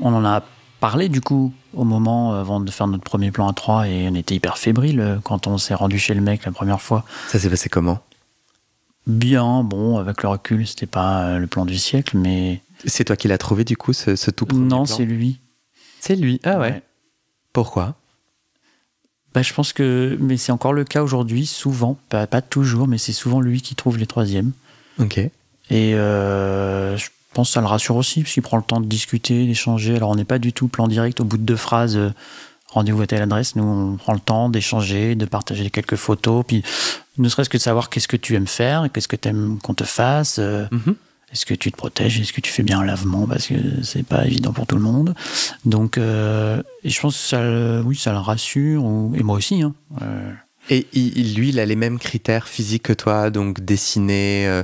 On en a parlé du coup au moment euh, avant de faire notre premier plan à 3 et on était hyper fébrile euh, quand on s'est rendu chez le mec la première fois. Ça s'est passé comment Bien, bon, avec le recul, c'était pas euh, le plan du siècle, mais. C'est toi qui l'as trouvé du coup, ce, tout premier Non, c'est lui. C'est lui, ah ouais. Pourquoi bah, je pense que, mais c'est encore le cas aujourd'hui, souvent, pas, pas toujours, mais c'est souvent lui qui trouve les troisièmes. Ok. Et euh, je pense que ça le rassure aussi, parce qu'il prend le temps de discuter, d'échanger. Alors on n'est pas du tout plan direct au bout de deux phrases. Euh, rendez-vous à telle adresse, nous on prend le temps d'échanger, de partager quelques photos, puis ne serait-ce que de savoir qu'est-ce que tu aimes faire, qu'est-ce que tu aimes qu'on te fasse, euh, mhm. est-ce que tu te protèges, est-ce que tu fais bien un lavement, parce que c'est pas évident pour tout le monde. Donc et je pense que ça, le, oui, ça le rassure, et moi aussi. Hein, et lui, il a les mêmes critères physiques que toi, donc dessiner,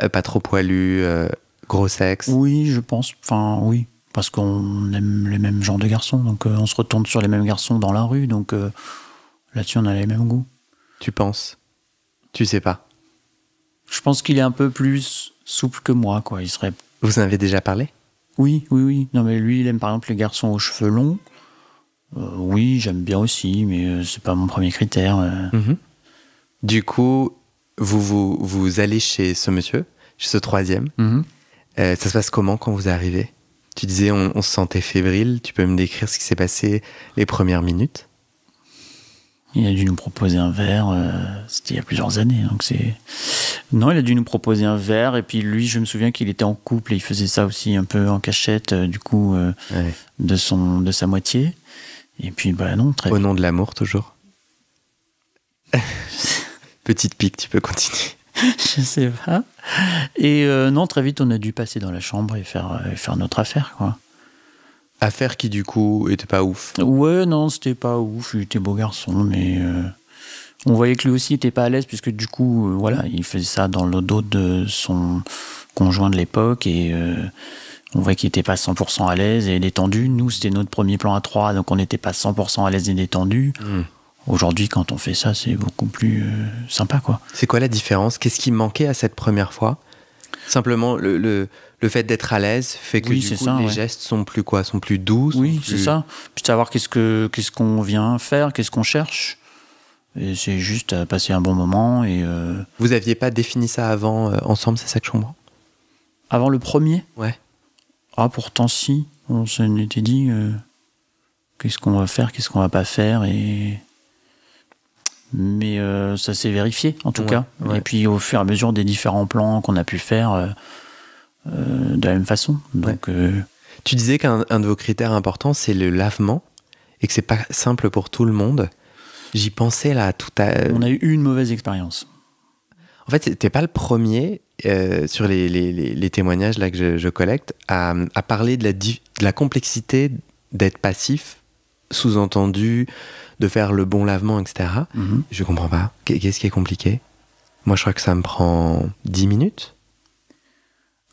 euh, pas, trop poilu, euh, gros sexe. Oui, je pense. Enfin, oui. Parce qu'on aime les mêmes genres de garçons. Donc, euh, on se retourne sur les mêmes garçons dans la rue. Donc, là-dessus, on a les mêmes goûts. Tu penses Tu sais pas. Je pense qu'il est un peu plus souple que moi, quoi. Il serait. Vous en avez déjà parlé Oui, oui, oui. Non, mais lui, il aime par exemple les garçons aux cheveux longs. oui, j'aime bien aussi, mais c'est pas mon premier critère. Mhm. Du coup, vous, vous, allez chez ce monsieur, chez ce troisième. Mhm. Euh, ça se passe comment quand vous arrivez Tu disais on, se sentait fébrile. Tu peux me décrire ce qui s'est passé les premières minutes il a dû nous proposer un verre, euh, c'était il y a plusieurs années. Donc c'est non, il a dû nous proposer un verre et puis lui, je me souviens qu'il était en couple et il faisait ça aussi un peu en cachette euh, du coup de son de sa moitié. Et puis bah non, très au nom de l'amour toujours. petite pique, tu peux continuer. Je sais pas. Et euh, non, très vite, on a dû passer dans la chambre et faire, euh, faire notre affaire, quoi. Affaire qui, du coup, était pas ouf. Ouais, non, c'était pas ouf. Il était beau garçon, mais euh, on voyait que lui aussi était pas à l'aise, puisque du coup, voilà, il faisait ça dans le dos de son conjoint de l'époque et. On voyait qu'il était pas 100% à l'aise et détendu. Nous, c'était notre premier plan à 3, donc on n'était pas 100% à l'aise et détendu. Hmm. Aujourd'hui, quand on fait ça, c'est beaucoup plus euh, sympa, quoi. C'est quoi la différence Qu'est-ce qui manquait à cette première fois Simplement, le, le, le fait d'être à l'aise fait que du coup, les gestes sont plus quoi Sont plus doux Oui, c'est ça. Puis savoir qu'est-ce qu'on ce qu'on vient faire, qu'est-ce qu'on cherche. Et c'est juste passer un bon moment. Et euh, Vous n'aviez pas défini ça avant euh, ensemble, ces ça que Avant le premier Ouais. Ah, pourtant, si. On s'en était dit qu'est-ce qu'on va faire, qu'est-ce qu'on va pas faire. Et mais euh, ça s'est vérifié en tout cas. Et puis au fur et à mesure des différents plans qu'on a pu faire euh, euh, de la même façon. Donc, Tu disais qu'un de vos critères importants c'est le lavement et que c'est pas simple pour tout le monde. J'y pensais là tout à. On a eu une mauvaise expérience. En fait, t'es pas le premier sur les, les, témoignages là que je, collecte à, à, parler de la, de la complexité d'être passif, sous-entendu de faire le bon lavement, etc. Mhm. Je comprends pas. Qu'est-ce qui est compliqué Moi, je crois que ça me prend 10 minutes.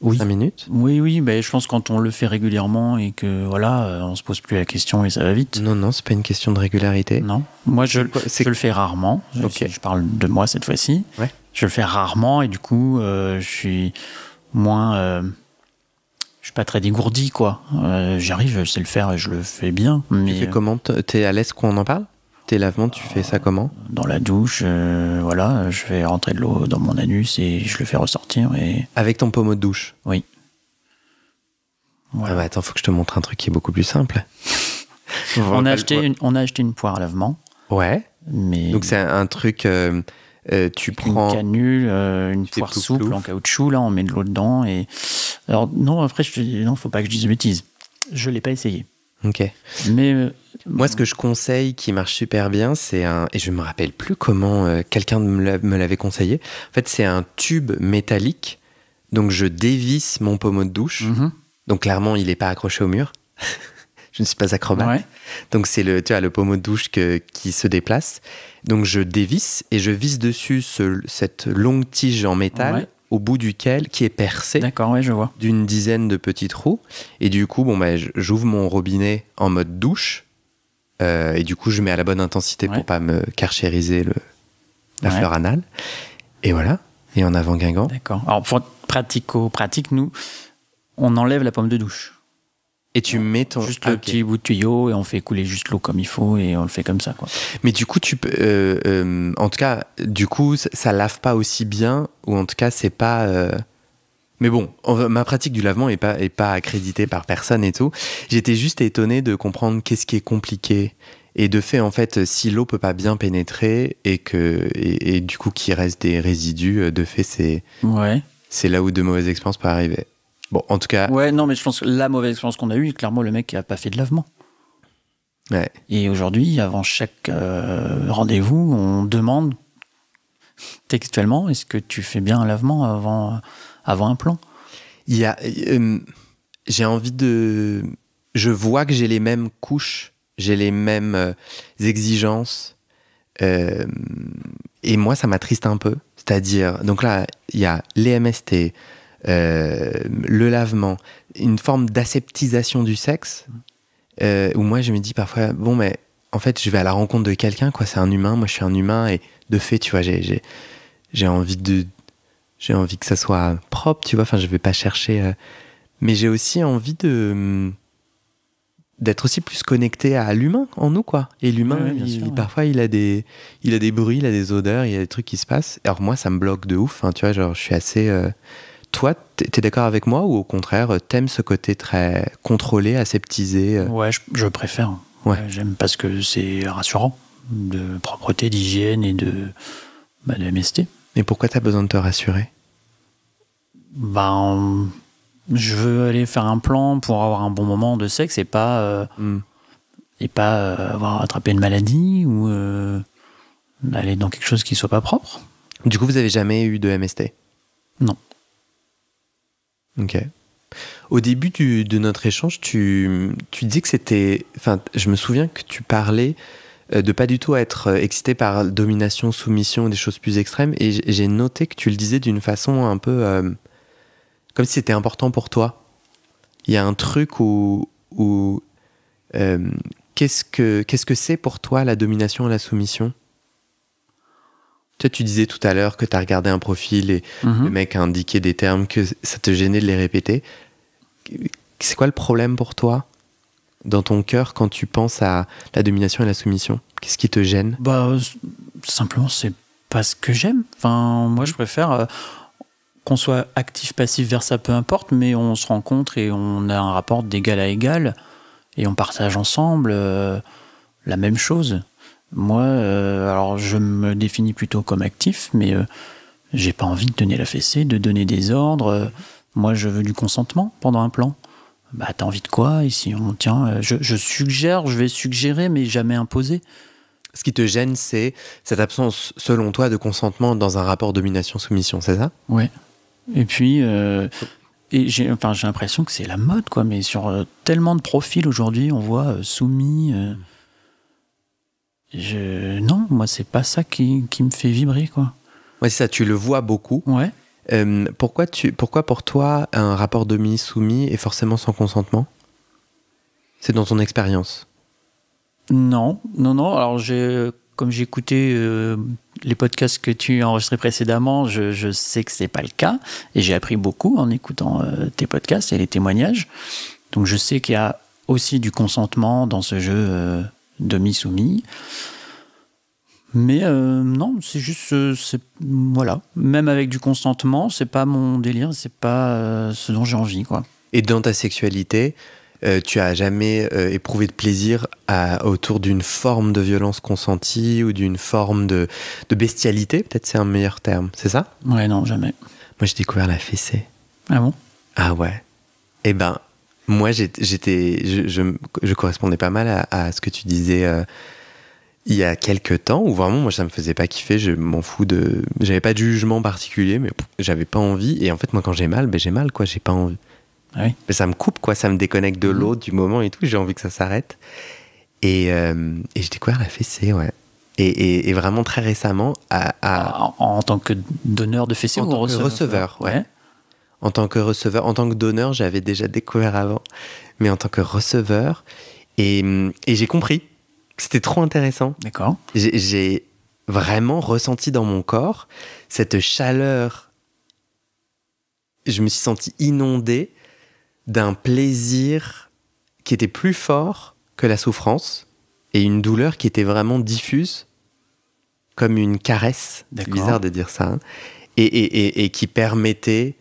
Oui. 5 minutes Oui, oui. je pense quand on le fait régulièrement et que voilà, euh, on se pose plus la question et ça va vite. Non, non, c'est pas une question de régularité. Non. Moi, je, le fais rarement. Je parle de moi cette fois-ci. Je le fais rarement et du coup, euh, je suis moins. Euh, suis pas très dégourdi, quoi. Euh, J'arrive, je sais le faire et je le fais bien. Mais tu es comment T'es à l'aise qu'on en parle Tes lavements, tu fais ça comment euh, Dans la douche, euh, voilà, je vais rentrer de l'eau dans mon anus et je le fais ressortir. Et... Avec ton pommeau de douche Oui. Ah bah attends, faut que je te montre un truc qui est beaucoup plus simple. on, a acheté une, on a acheté une poire à lavement. Ouais. Mais... Donc c'est un, truc... Euh, euh, tu prends euh, une canule, une poire souple en caoutchouc, là on met de l'eau dedans et alors non après je te dis non faut pas que je dise bêtises, je l'ai pas essayé. Ok. Mais euh, moi ce que je conseille qui marche super bien c'est un et je me rappelle plus comment quelqu'un me l'avait conseillé. En fait c'est un tube métallique donc je dévisse mon pommeau de douche mhm. donc clairement il n'est pas accroché au mur je ne suis pas acrobate. Donc c'est le, tu vois, le pommeau de douche qui se déplace. Donc je dévisse et je visse dessus cette longue tige en métal au bout duquel, qui est percée je vois. d'une dizaine de petits trous. Et du coup, bon, bah, j'ouvre mon robinet en mode douche. Euh, et du coup, je mets à la bonne intensité pour pas me carchériser le, la fleur anale. Et voilà. Et en avant Guingamp. D'accord. Alors, pour pratico-pratique, nous, on enlève la pomme de douche. Et tu mets ton juste ah, le petit bout de tuyau et on fait couler juste l'eau comme il faut et on le fait comme ça quoi. Mais du coup tu peux, euh, euh, en tout cas du coup ça, lave pas aussi bien ou en tout cas c'est pas. Euh, mais bon, ma pratique du lavement est pas est pas accréditée par personne et tout. J'étais juste étonné de comprendre qu'est-ce qui est compliqué et de fait en fait si l'eau peut pas bien pénétrer et que du coup qu'il reste des résidus de fait c'est c'est là où de mauvaises expériences peuvent arriver. Bon, en tout cas. Ouais, non, mais je pense que la mauvaise expérience qu'on a eue, clairement, le mec n'a pas fait de lavement. Ouais. Et aujourd'hui, avant chaque euh, rendez-vous, on demande textuellement est-ce que tu fais bien un lavement avant, avant un plan Il y a. Euh, j'ai envie de. Je vois que j'ai les mêmes couches, j'ai les mêmes euh, exigences. et moi, ça m'attriste un peu. C'est-à-dire, donc là, il y a les MST, euh, le lavement, une forme d'aseptisation du sexe, euh, où moi je me dis parfois, bon, mais en fait, je vais à la rencontre de quelqu'un, quoi, c'est un humain, moi je suis un humain, et de fait, tu vois, j'ai, j'ai, envie de. J'ai envie que ça soit propre, tu vois, enfin, je vais pas chercher. Euh, mais j'ai aussi envie de. Hum, d'être aussi plus connecté à l'humain en nous, quoi. Et l'humain, parfois, il a, des, il a des bruits, il a des odeurs, il y a des trucs qui se passent. Alors, moi, ça me bloque de ouf, hein, tu vois, genre, je suis assez toi, t'es d'accord avec moi ou au contraire, euh, t'aimes ce côté très contrôlé, aseptisé euh Ouais, je, préfère. Ouais. Euh, j'aime parce que c'est rassurant de propreté, d'hygiène et de, bah, de MST. Et pourquoi t'as besoin de te rassurer Ben, je veux aller faire un plan pour avoir un bon moment de sexe et pas, hmm. et pas avoir attrapé une maladie ou aller dans quelque chose qui soit pas propre. Du coup, vous avez jamais eu de MST Non. Ok. Au début de notre échange, tu, tu dis que c'était. Enfin, je me souviens que tu parlais euh, de pas du tout être euh, excité par domination, soumission, des choses plus extrêmes. Et j'ai noté que tu le disais d'une façon un peu. Euh, comme si c'était important pour toi. Il y a un truc où. où qu'est-ce que c'est pour toi la domination et la soumission tu disais tout à l'heure que tu as regardé un profil et mhm. le mec a indiqué des termes que ça te gênait de les répéter. C'est quoi le problème pour toi dans ton cœur quand tu penses à la domination et la soumission Qu'est-ce qui te gêne Bah simplement c'est pas ce que j'aime. Enfin moi je préfère euh, qu'on soit actif passif vers ça peu importe mais on se rencontre et on a un rapport d'égal à égal et on partage ensemble euh, la même chose. Moi, euh, alors je me définis plutôt comme actif, mais euh, j'ai pas envie de donner la fessée, de donner des ordres. Euh, moi, je veux du consentement pendant un plan. Bah, t'as envie de quoi Ici, on tient. Je, suggère, je vais suggérer, mais jamais imposer. Ce qui te gêne, c'est cette absence, selon toi, de consentement dans un rapport domination-soumission, c'est ça Ouais. Et puis, et j'ai enfin, l'impression que c'est la mode, quoi. Mais sur tellement de profils aujourd'hui, on voit soumis je... non, moi, c'est pas ça qui, qui, me fait vibrer, quoi. c'est ça, tu le vois beaucoup. Ouais. Euh, pourquoi, tu, pourquoi pour toi, un rapport demi soumis est forcément sans consentement C'est dans ton expérience Non, non, non. Alors, j'ai comme j'ai écouté euh, les podcasts que tu as enregistrés précédemment, je, sais que c'est pas le cas et j'ai appris beaucoup en écoutant euh, tes podcasts et les témoignages. Donc je sais qu'il y a aussi du consentement dans ce jeu demi-soumis. Mais euh, non, c'est juste, euh, voilà, même avec du consentement, c'est pas mon délire, c'est pas euh, ce dont j'ai envie, quoi. Et dans ta sexualité, tu as jamais éprouvé de plaisir autour d'une forme de violence consentie ou d'une forme de, bestialité, peut-être c'est un meilleur terme, c'est ça Ouais, non, jamais. Moi, j'ai découvert la fessée. Ah bon Ah ouais. Eh ben, moi, j'étais, je, correspondais pas mal à, ce que tu disais euh, il y a quelques temps, où vraiment, moi, ça me faisait pas kiffer, je m'en fous de. J'avais pas de jugement particulier, mais j'avais pas envie. Et en fait, moi, quand j'ai mal, ben, j'ai mal, quoi, j'ai pas envie. Ah ça me coupe, quoi, ça me déconnecte de mmh. l'autre, du moment et tout, j'ai envie que ça s'arrête. Et, j'étais euh, quoi j'ai découvert la fessée, ouais. Et, vraiment très récemment à, ah, en, tant que donneur de fessée en ou tant receveur, que receveur ouais. En tant que receveur, en tant que donneur, j'avais déjà découvert avant, mais en tant que receveur, et, j'ai compris. C'était trop intéressant. D'accord. J'ai vraiment ressenti dans mon corps cette chaleur. Je me suis senti inondé d'un plaisir qui était plus fort que la souffrance et une douleur qui était vraiment diffuse, comme une caresse. C'est bizarre de dire ça. Hein. et, qui permettait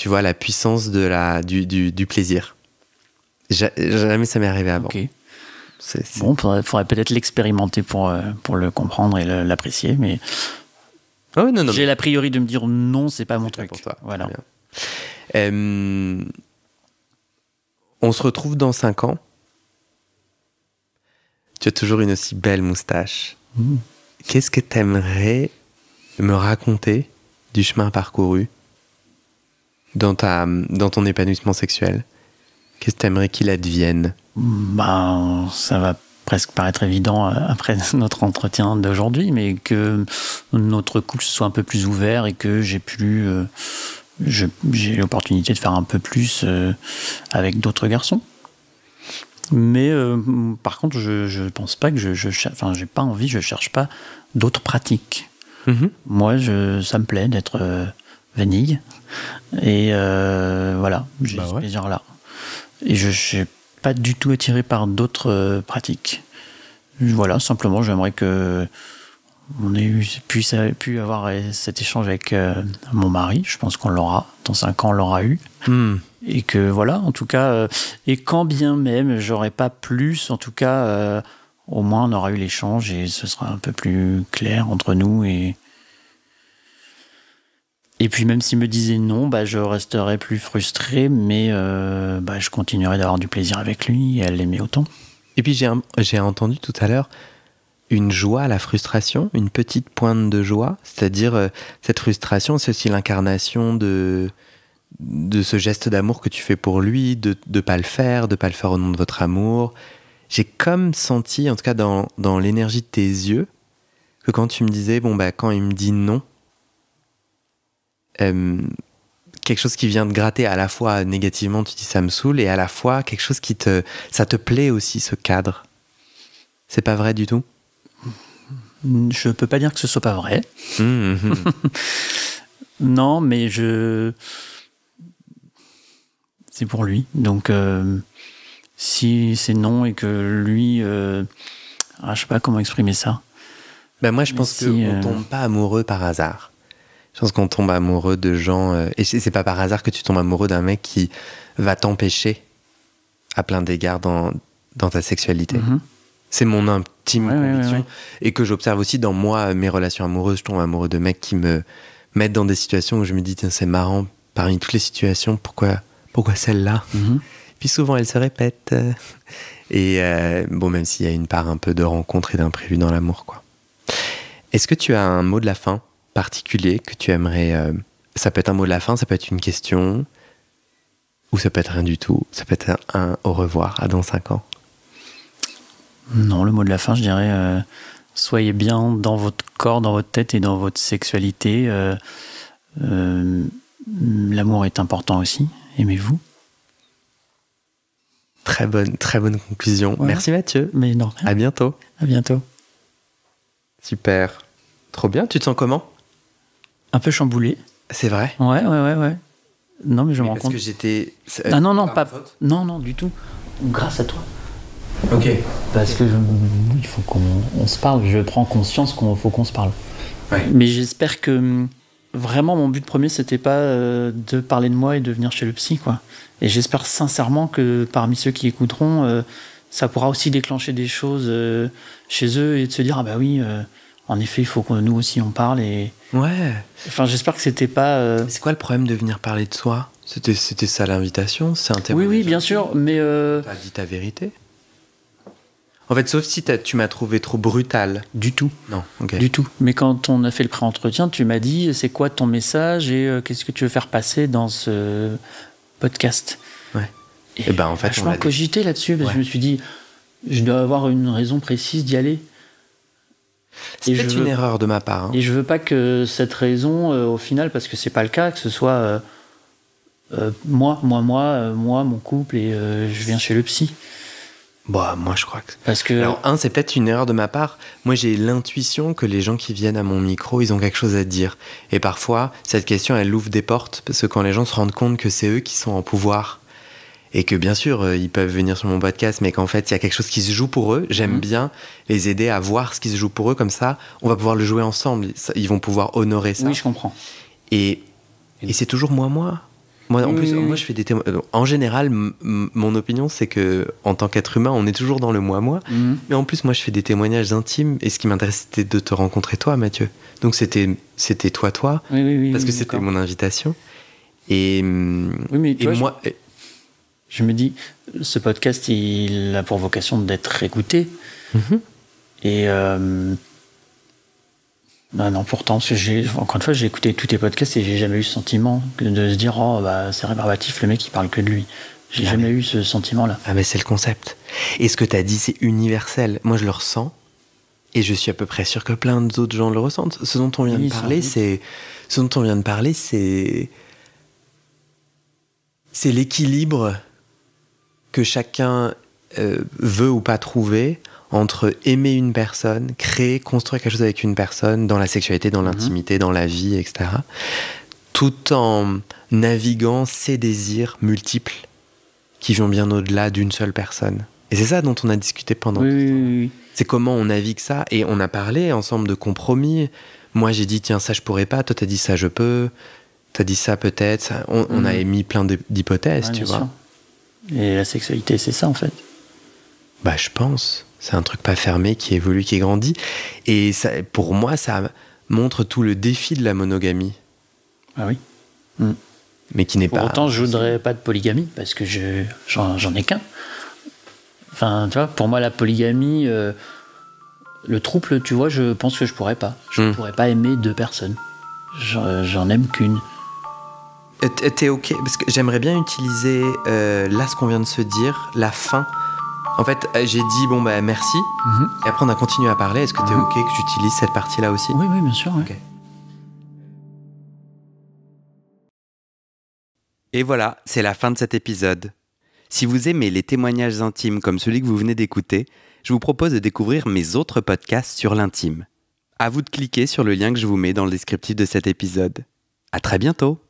tu vois, la puissance de la, du, du, plaisir. jamais ça m'est arrivé avant. Bon, faudrait, faudrait peut-être l'expérimenter pour, euh, pour le comprendre et l'apprécier, mais. Ah non, J'ai l'a priori de me dire non, c'est pas mon truc. Pour toi. Voilà. on se retrouve dans 5 ans. Tu as toujours une aussi belle moustache. Mmh. Qu'est-ce que tu aimerais me raconter du chemin parcouru dans, ta, dans ton épanouissement sexuel Qu'est-ce que tu aimerais qu'il advienne ben, Ça va presque paraître évident euh, après notre entretien d'aujourd'hui, mais que notre couple soit un peu plus ouvert et que j'ai plus, euh, j'ai l'opportunité de faire un peu plus euh, avec d'autres garçons. Mais par contre, je ne pense pas que je, je j'ai pas envie, je cherche pas d'autres pratiques. Mm-hmm. Moi, je, ça me plaît d'être vanille. Et euh, voilà, j'ai bah plaisir-là. Et je ne suis pas du tout attiré par d'autres euh, pratiques. Voilà, simplement, j'aimerais que on ait pu avoir cet échange avec euh, mon mari. Je pense qu'on l'aura. Dans cinq ans, on l'aura eu. Hmm. Et que voilà, en tout cas, et quand bien même, j'aurais pas plus, en tout cas, au moins, on aura eu l'échange et ce sera un peu plus clair entre nous et, et puis même s'il me disait non, bah, je resterais plus frustré, mais euh, bah, je continuerai d'avoir du plaisir avec lui et elle l'aimait autant. Et puis j'ai entendu tout à l'heure une joie à la frustration, une petite pointe de joie, c'est-à-dire euh, cette frustration, c'est aussi l'incarnation de, de ce geste d'amour que tu fais pour lui, de ne pas le faire, de pas le faire au nom de votre amour. J'ai comme senti, en tout cas dans, dans l'énergie de tes yeux, que quand tu me disais, bon, bah, quand il me dit non, euh, quelque chose qui vient de gratter à la fois négativement, tu dis ça me saoule, et à la fois quelque chose qui te. Ça te plaît aussi, ce cadre. C'est pas vrai du tout Je peux pas dire que ce soit pas vrai. Mmh. non, mais je. C'est pour lui. Donc, euh, si c'est non et que lui. Euh, ah, je sais pas comment exprimer ça. Ben moi, je pense que qu'on tombe pas amoureux par hasard. Je pense qu'on tombe amoureux de gens. Euh, et c'est pas par hasard que tu tombes amoureux d'un mec qui va t'empêcher à plein d'égards dans, dans, ta sexualité. Mm-hmm. C'est mon intime conviction. et que j'observe aussi dans moi, euh, mes relations amoureuses. Je tombe amoureux de mecs qui me mettent dans des situations où je me dis, tiens, c'est marrant, parmi toutes les situations, pourquoi, pourquoi celle-là mm-hmm. Puis souvent, elle se répète. Et euh, bon, même s'il y a une part un peu de rencontre et d'imprévu dans l'amour, quoi. Est-ce que tu as un mot de la fin particulier que tu aimerais... Euh, ça peut être un mot de la fin, ça peut être une question, ou ça peut être rien du tout. Ça peut être un, au revoir à dans 5 ans. Non, le mot de la fin, je dirais, euh, soyez bien dans votre corps, dans votre tête et dans votre sexualité. Euh, l'amour est important aussi. Aimez-vous. Très bonne, très bonne conclusion. Merci Mathieu. Mais À bientôt. À bientôt. Super. Trop bien. Tu te sens comment un peu chamboulé. C'est vrai Ouais, ouais, ouais, ouais. Non, mais je me rends compte. que j'étais. Euh, ah non, non, pas. Non, non, du tout. Grâce à toi. Ok. Parce que il faut qu'on se parle. Je prends conscience qu'il faut qu'on se parle. Mais j'espère que mm, vraiment mon but premier c'était pas euh, de parler de moi et de venir chez le psy quoi. Et j'espère sincèrement que parmi ceux qui écouteront, euh, ça pourra aussi déclencher des choses chez eux et de se dire ah bah oui en effet, il faut que nous aussi on parle et. Ouais. Enfin, j'espère que c'était pas. Euh, c'est quoi le problème de venir parler de soi C'était c'était ça l'invitation, c'est intéressant. Oui, oui, bien sûr, mais. Euh... T'as dit ta vérité. En fait, sauf si tu m'as trouvé trop brutal. Du tout. Non, Du tout. Mais quand on a fait le pré-entretien, tu m'as dit c'est quoi ton message et euh, qu'est-ce que tu veux faire passer dans ce podcast Ouais. Et, eh ben en fait. Je m'en cogitais là-dessus parce que je me suis dit je dois avoir une raison précise d'y aller. C'est une erreur de ma part. Hein. Et je veux pas que cette raison, euh, au final, parce que c'est pas le cas, que ce soit euh, euh, moi, moi, moi, moi, mon couple et je viens chez le psy. Bah, moi, je crois que. Parce que. un, c'est peut-être une erreur de ma part. Moi, j'ai l'intuition que les gens qui viennent à mon micro, ils ont quelque chose à dire. Et parfois, cette question, elle ouvre des portes, parce que quand les gens se rendent compte que c'est eux qui sont en pouvoir et que bien sûr euh, ils peuvent venir sur mon podcast mais qu'en fait il y a quelque chose qui se joue pour eux j'aime mhm. bien les aider à voir ce qui se joue pour eux comme ça on va pouvoir le jouer ensemble ils vont pouvoir honorer ça oui je comprends et, et c'est toujours moi moi moi en plus moi je fais des euh, en général mon opinion c'est que en tant qu'être humain on est toujours dans le moi moi mhm. mais en plus moi je fais des témoignages intimes et ce qui m'intéressait, c'était de te rencontrer toi Mathieu donc c'était c'était toi toi parce que c'était mon invitation et, mm, oui, mais et moi, je me dis, ce podcast, il a pour vocation d'être écouté. Mhm. Et euh, ben non, pourtant, encore une fois, j'ai écouté tous tes podcasts et j'ai jamais eu ce sentiment de se dire, oh, bah, c'est rébarbatif, le mec, il parle que de lui. J'ai ah jamais eu ce sentiment-là. Ah, mais c'est le concept. Et ce que tu as dit, c'est universel. Moi, je le ressens. Et je suis à peu près sûr que plein d'autres gens le ressentent. Ce dont on vient de parler, c'est. Ce dont on vient de parler, c'est. C'est l'équilibre que chacun euh, veut ou pas trouver entre aimer une personne, créer, construire quelque chose avec une personne dans la sexualité, dans mhm. l'intimité, dans la vie, etc. Tout en naviguant ces désirs multiples qui vont bien au-delà d'une seule personne. Et c'est ça dont on a discuté pendant. Oui, C'est comment on navigue ça. Et on a parlé ensemble de compromis. Moi, j'ai dit, tiens, ça, je pourrais pas. Toi, t'as dit, ça, je peux. T'as dit ça, peut-être. On, mhm. a émis plein d'hypothèses, tu vois. Et la sexualité, c'est ça en fait. Bah, je pense. C'est un truc pas fermé qui évolue, qui grandit. Et ça, pour moi, ça montre tout le défi de la monogamie. Ah oui. Mm. Mais qui n'est pas. Pourtant, je voudrais pas de polygamie parce que j'en ai qu'un. Enfin, tu vois, pour moi, la polygamie, euh, le trouble, tu vois, je pense que je pourrais pas. Je mm. pourrais pas aimer deux personnes. J'en aime qu'une. T'es ok Parce que j'aimerais bien utiliser euh, là ce qu'on vient de se dire, la fin. En fait, euh, j'ai dit bon bah merci. Mhm. Et après on a continué à parler. Est-ce que t'es es mhm. ok que j'utilise cette partie-là aussi Oui, oui, bien sûr. Et voilà, c'est la fin de cet épisode. Si vous aimez les témoignages intimes comme celui que vous venez d'écouter, je vous propose de découvrir mes autres podcasts sur l'intime. À vous de cliquer sur le lien que je vous mets dans le descriptif de cet épisode. À très bientôt.